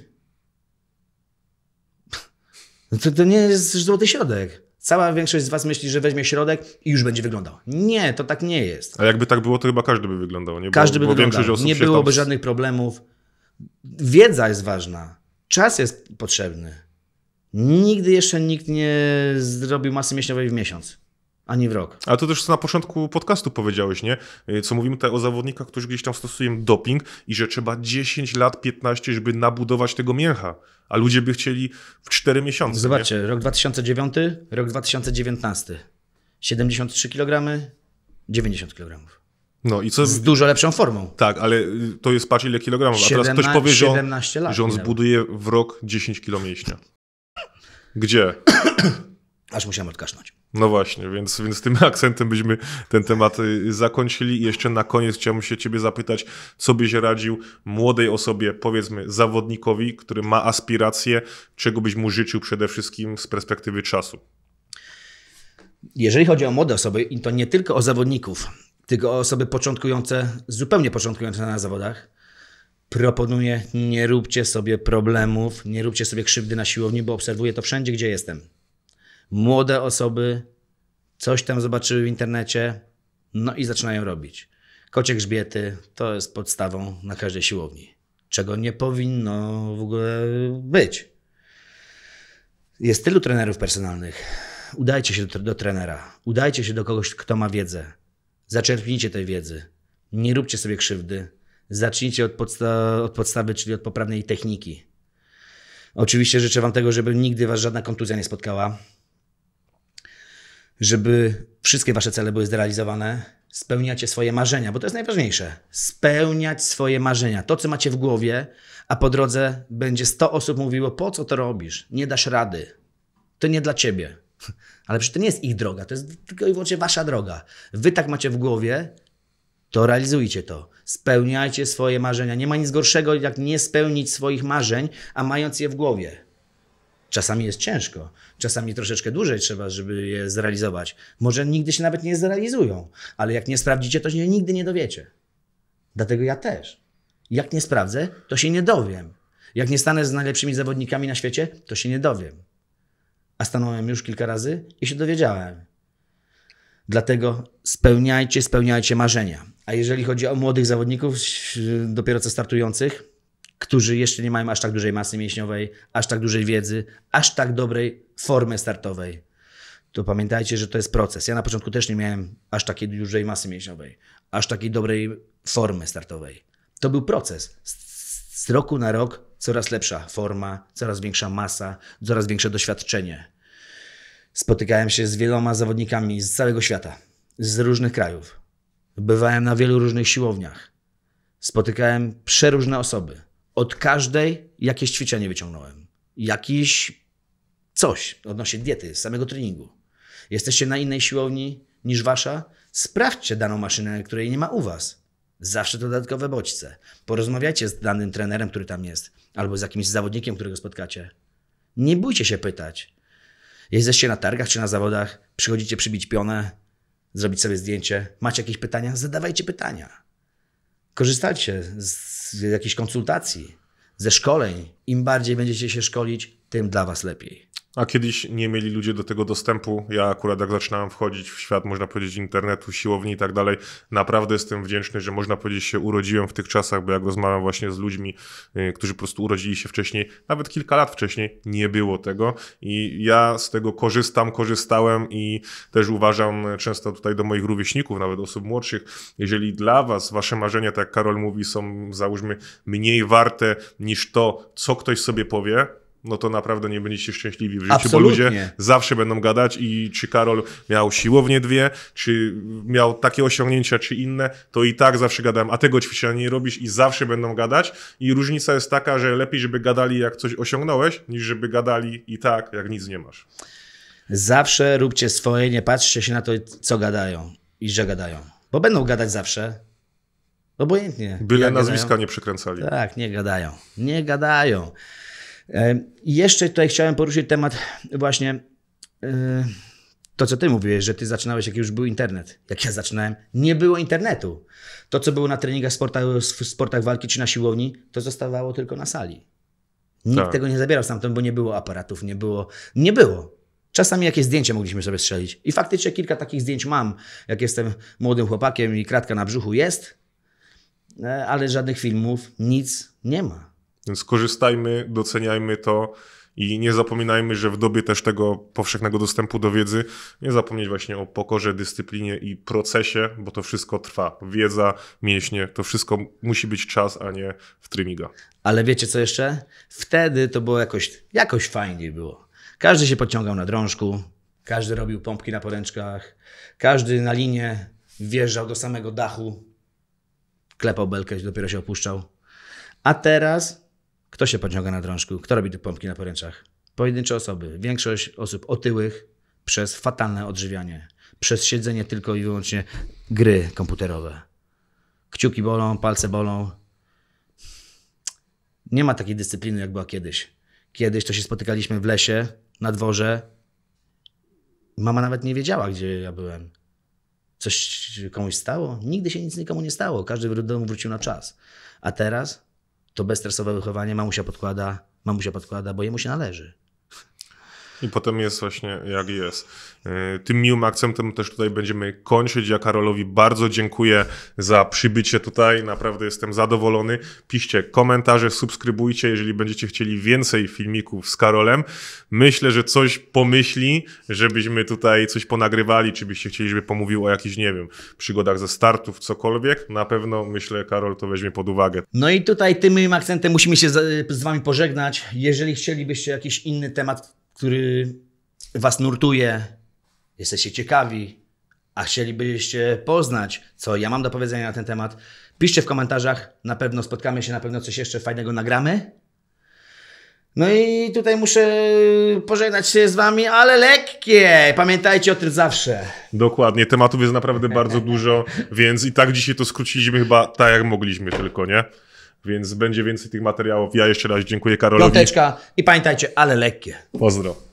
A: No to, to nie jest złoty środek. Cała większość z was myśli, że weźmie środek i już będzie wyglądał. Nie, to tak nie jest.
B: A jakby tak było, to chyba każdy by wyglądał. Nie? Bo, każdy by bo wyglądał. nie byłoby tam...
A: żadnych problemów. Wiedza jest ważna. Czas jest potrzebny. Nigdy jeszcze nikt nie zrobił masy mięśniowej w miesiąc ani w rok. Ale to też co na
B: początku podcastu powiedziałeś, nie? Y, co mówimy tutaj o zawodnikach, którzy gdzieś tam stosują doping i że trzeba 10 lat, 15, żeby nabudować tego mięcha, a ludzie by chcieli w 4 miesiące. Zobaczcie,
A: nie? rok 2009, rok 2019. 73 kg, 90 kg.
B: No i co... Z dużo lepszą formą. Tak, ale y, to jest patrz ile kilogramów. A teraz ktoś powie, że on, lat, że on zbuduje w rok 10 kilo mięśnia. Gdzie? Aż musiałem odkasznąć. No właśnie, więc, więc tym akcentem byśmy ten temat y, zakończyli. I jeszcze na koniec chciałbym się ciebie zapytać, co byś radził młodej osobie, powiedzmy zawodnikowi, który ma aspiracje, czego byś mu życzył przede
A: wszystkim z perspektywy czasu? Jeżeli chodzi o młode osoby, to nie tylko o zawodników, tylko o osoby początkujące, zupełnie początkujące na zawodach, proponuję nie róbcie sobie problemów, nie róbcie sobie krzywdy na siłowni, bo obserwuję to wszędzie, gdzie jestem młode osoby coś tam zobaczyły w internecie, no i zaczynają robić. Kocie grzbiety to jest podstawą na każdej siłowni, czego nie powinno w ogóle być. Jest tylu trenerów personalnych. Udajcie się do, do trenera, udajcie się do kogoś, kto ma wiedzę. Zaczerpnijcie tej wiedzy. Nie róbcie sobie krzywdy. Zacznijcie od, podsta od podstawy, czyli od poprawnej techniki. Oczywiście życzę Wam tego, żeby nigdy Was żadna kontuzja nie spotkała żeby wszystkie wasze cele były zrealizowane, spełniacie swoje marzenia, bo to jest najważniejsze. Spełniać swoje marzenia, to co macie w głowie, a po drodze będzie 100 osób mówiło, po co to robisz, nie dasz rady, to nie dla ciebie. Ale przecież to nie jest ich droga, to jest tylko i wyłącznie wasza droga. Wy tak macie w głowie, to realizujcie to. Spełniajcie swoje marzenia. Nie ma nic gorszego, jak nie spełnić swoich marzeń, a mając je w głowie. Czasami jest ciężko, czasami troszeczkę dłużej trzeba, żeby je zrealizować. Może nigdy się nawet nie zrealizują, ale jak nie sprawdzicie, to się nigdy nie dowiecie. Dlatego ja też. Jak nie sprawdzę, to się nie dowiem. Jak nie stanę z najlepszymi zawodnikami na świecie, to się nie dowiem. A stanąłem już kilka razy i się dowiedziałem. Dlatego spełniajcie, spełniajcie marzenia. A jeżeli chodzi o młodych zawodników, dopiero co startujących, którzy jeszcze nie mają aż tak dużej masy mięśniowej, aż tak dużej wiedzy, aż tak dobrej formy startowej. To pamiętajcie, że to jest proces. Ja na początku też nie miałem aż takiej dużej masy mięśniowej, aż takiej dobrej formy startowej. To był proces. Z roku na rok coraz lepsza forma, coraz większa masa, coraz większe doświadczenie. Spotykałem się z wieloma zawodnikami z całego świata, z różnych krajów. Bywałem na wielu różnych siłowniach. Spotykałem przeróżne osoby od każdej jakieś ćwiczenie wyciągnąłem. Jakiś coś odnośnie diety, samego treningu. Jesteście na innej siłowni niż wasza? Sprawdźcie daną maszynę, której nie ma u was. Zawsze dodatkowe bodźce. Porozmawiajcie z danym trenerem, który tam jest, albo z jakimś zawodnikiem, którego spotkacie. Nie bójcie się pytać. Jesteście na targach czy na zawodach, przychodzicie przybić pionę, zrobić sobie zdjęcie, macie jakieś pytania, zadawajcie pytania. Korzystajcie z z jakichś konsultacji, ze szkoleń. Im bardziej będziecie się szkolić, tym dla Was lepiej.
B: A kiedyś nie mieli ludzie do tego dostępu. Ja akurat jak zaczynałem wchodzić w świat, można powiedzieć, internetu, siłowni i tak dalej, naprawdę jestem wdzięczny, że można powiedzieć, się urodziłem w tych czasach, bo jak rozmawiam właśnie z ludźmi, y, którzy po prostu urodzili się wcześniej, nawet kilka lat wcześniej, nie było tego. I ja z tego korzystam, korzystałem i też uważam często tutaj do moich rówieśników, nawet osób młodszych, jeżeli dla was wasze marzenia, tak jak Karol mówi, są załóżmy mniej warte niż to, co ktoś sobie powie, no to naprawdę nie będziecie szczęśliwi w życiu, Absolutnie. bo ludzie zawsze będą gadać i czy Karol miał siłownie dwie, czy miał takie osiągnięcia, czy inne, to i tak zawsze gadałem, a tego ćwiczenia nie robisz i zawsze będą gadać i różnica jest taka, że lepiej, żeby gadali jak coś osiągnąłeś, niż żeby gadali i tak jak
A: nic nie masz. Zawsze róbcie swoje, nie patrzcie się na to, co gadają i że gadają, bo będą gadać zawsze, obojętnie. Byle nazwiska gadają. nie przekręcali. Tak, nie gadają, nie gadają. I jeszcze tutaj chciałem poruszyć temat właśnie e, to, co ty mówiłeś, że ty zaczynałeś, jak już był internet. Jak ja zaczynałem, nie było internetu. To, co było na treningach, sportach, w sportach walki czy na siłowni, to zostawało tylko na sali. Nikt tak. tego nie zabierał stamtąd, bo nie było aparatów, nie było. Nie było. Czasami jakieś zdjęcie mogliśmy sobie strzelić. I faktycznie kilka takich zdjęć mam, jak jestem młodym chłopakiem i kratka na brzuchu jest, e, ale żadnych filmów, nic nie
B: ma. Więc korzystajmy, doceniajmy to i nie zapominajmy, że w dobie też tego powszechnego dostępu do wiedzy, nie zapomnieć właśnie o pokorze, dyscyplinie i procesie, bo to wszystko trwa. Wiedza, mięśnie, to wszystko musi być czas, a nie w
A: trymiga. Ale wiecie co jeszcze? Wtedy to było jakoś, jakoś fajniej było. Każdy się podciągał na drążku, każdy robił pompki na poręczkach, każdy na linie wjeżdżał do samego dachu, klepał belkę, dopiero się opuszczał. A teraz kto się podciąga na drążku? Kto robi te pompki na poręczach? Pojedyncze osoby. Większość osób otyłych przez fatalne odżywianie, przez siedzenie tylko i wyłącznie gry komputerowe. Kciuki bolą, palce bolą. Nie ma takiej dyscypliny, jak była kiedyś. Kiedyś to się spotykaliśmy w lesie, na dworze. Mama nawet nie wiedziała, gdzie ja byłem. Coś komuś stało? Nigdy się nic nikomu nie stało. Każdy do domu wrócił na czas. A teraz to bezstresowe wychowanie mamusia podkłada, mamusia podkłada, bo jemu się należy.
B: I potem jest właśnie jak jest. Y, tym miłym akcentem też tutaj będziemy kończyć. Ja Karolowi bardzo dziękuję za przybycie tutaj. Naprawdę jestem zadowolony. Piszcie komentarze, subskrybujcie, jeżeli będziecie chcieli więcej filmików z Karolem. Myślę, że coś pomyśli, żebyśmy tutaj coś ponagrywali, czy byście chcieli, żeby pomówił o jakichś, nie wiem, przygodach ze startów, cokolwiek. Na pewno myślę, Karol to weźmie pod uwagę.
A: No i tutaj tym miłym akcentem musimy się z, z Wami pożegnać. Jeżeli chcielibyście jakiś inny temat który was nurtuje, jesteście ciekawi, a chcielibyście poznać, co ja mam do powiedzenia na ten temat, piszcie w komentarzach, na pewno spotkamy się, na pewno coś jeszcze fajnego nagramy. No i tutaj muszę pożegnać się z wami, ale lekkie. Pamiętajcie o tym zawsze.
B: Dokładnie, tematów jest naprawdę bardzo dużo, więc i tak dzisiaj to skróciliśmy chyba tak jak mogliśmy tylko, nie? więc będzie więcej tych materiałów. Ja jeszcze raz dziękuję Karolowi. Piąteczka
A: i pamiętajcie, ale lekkie. Pozdro.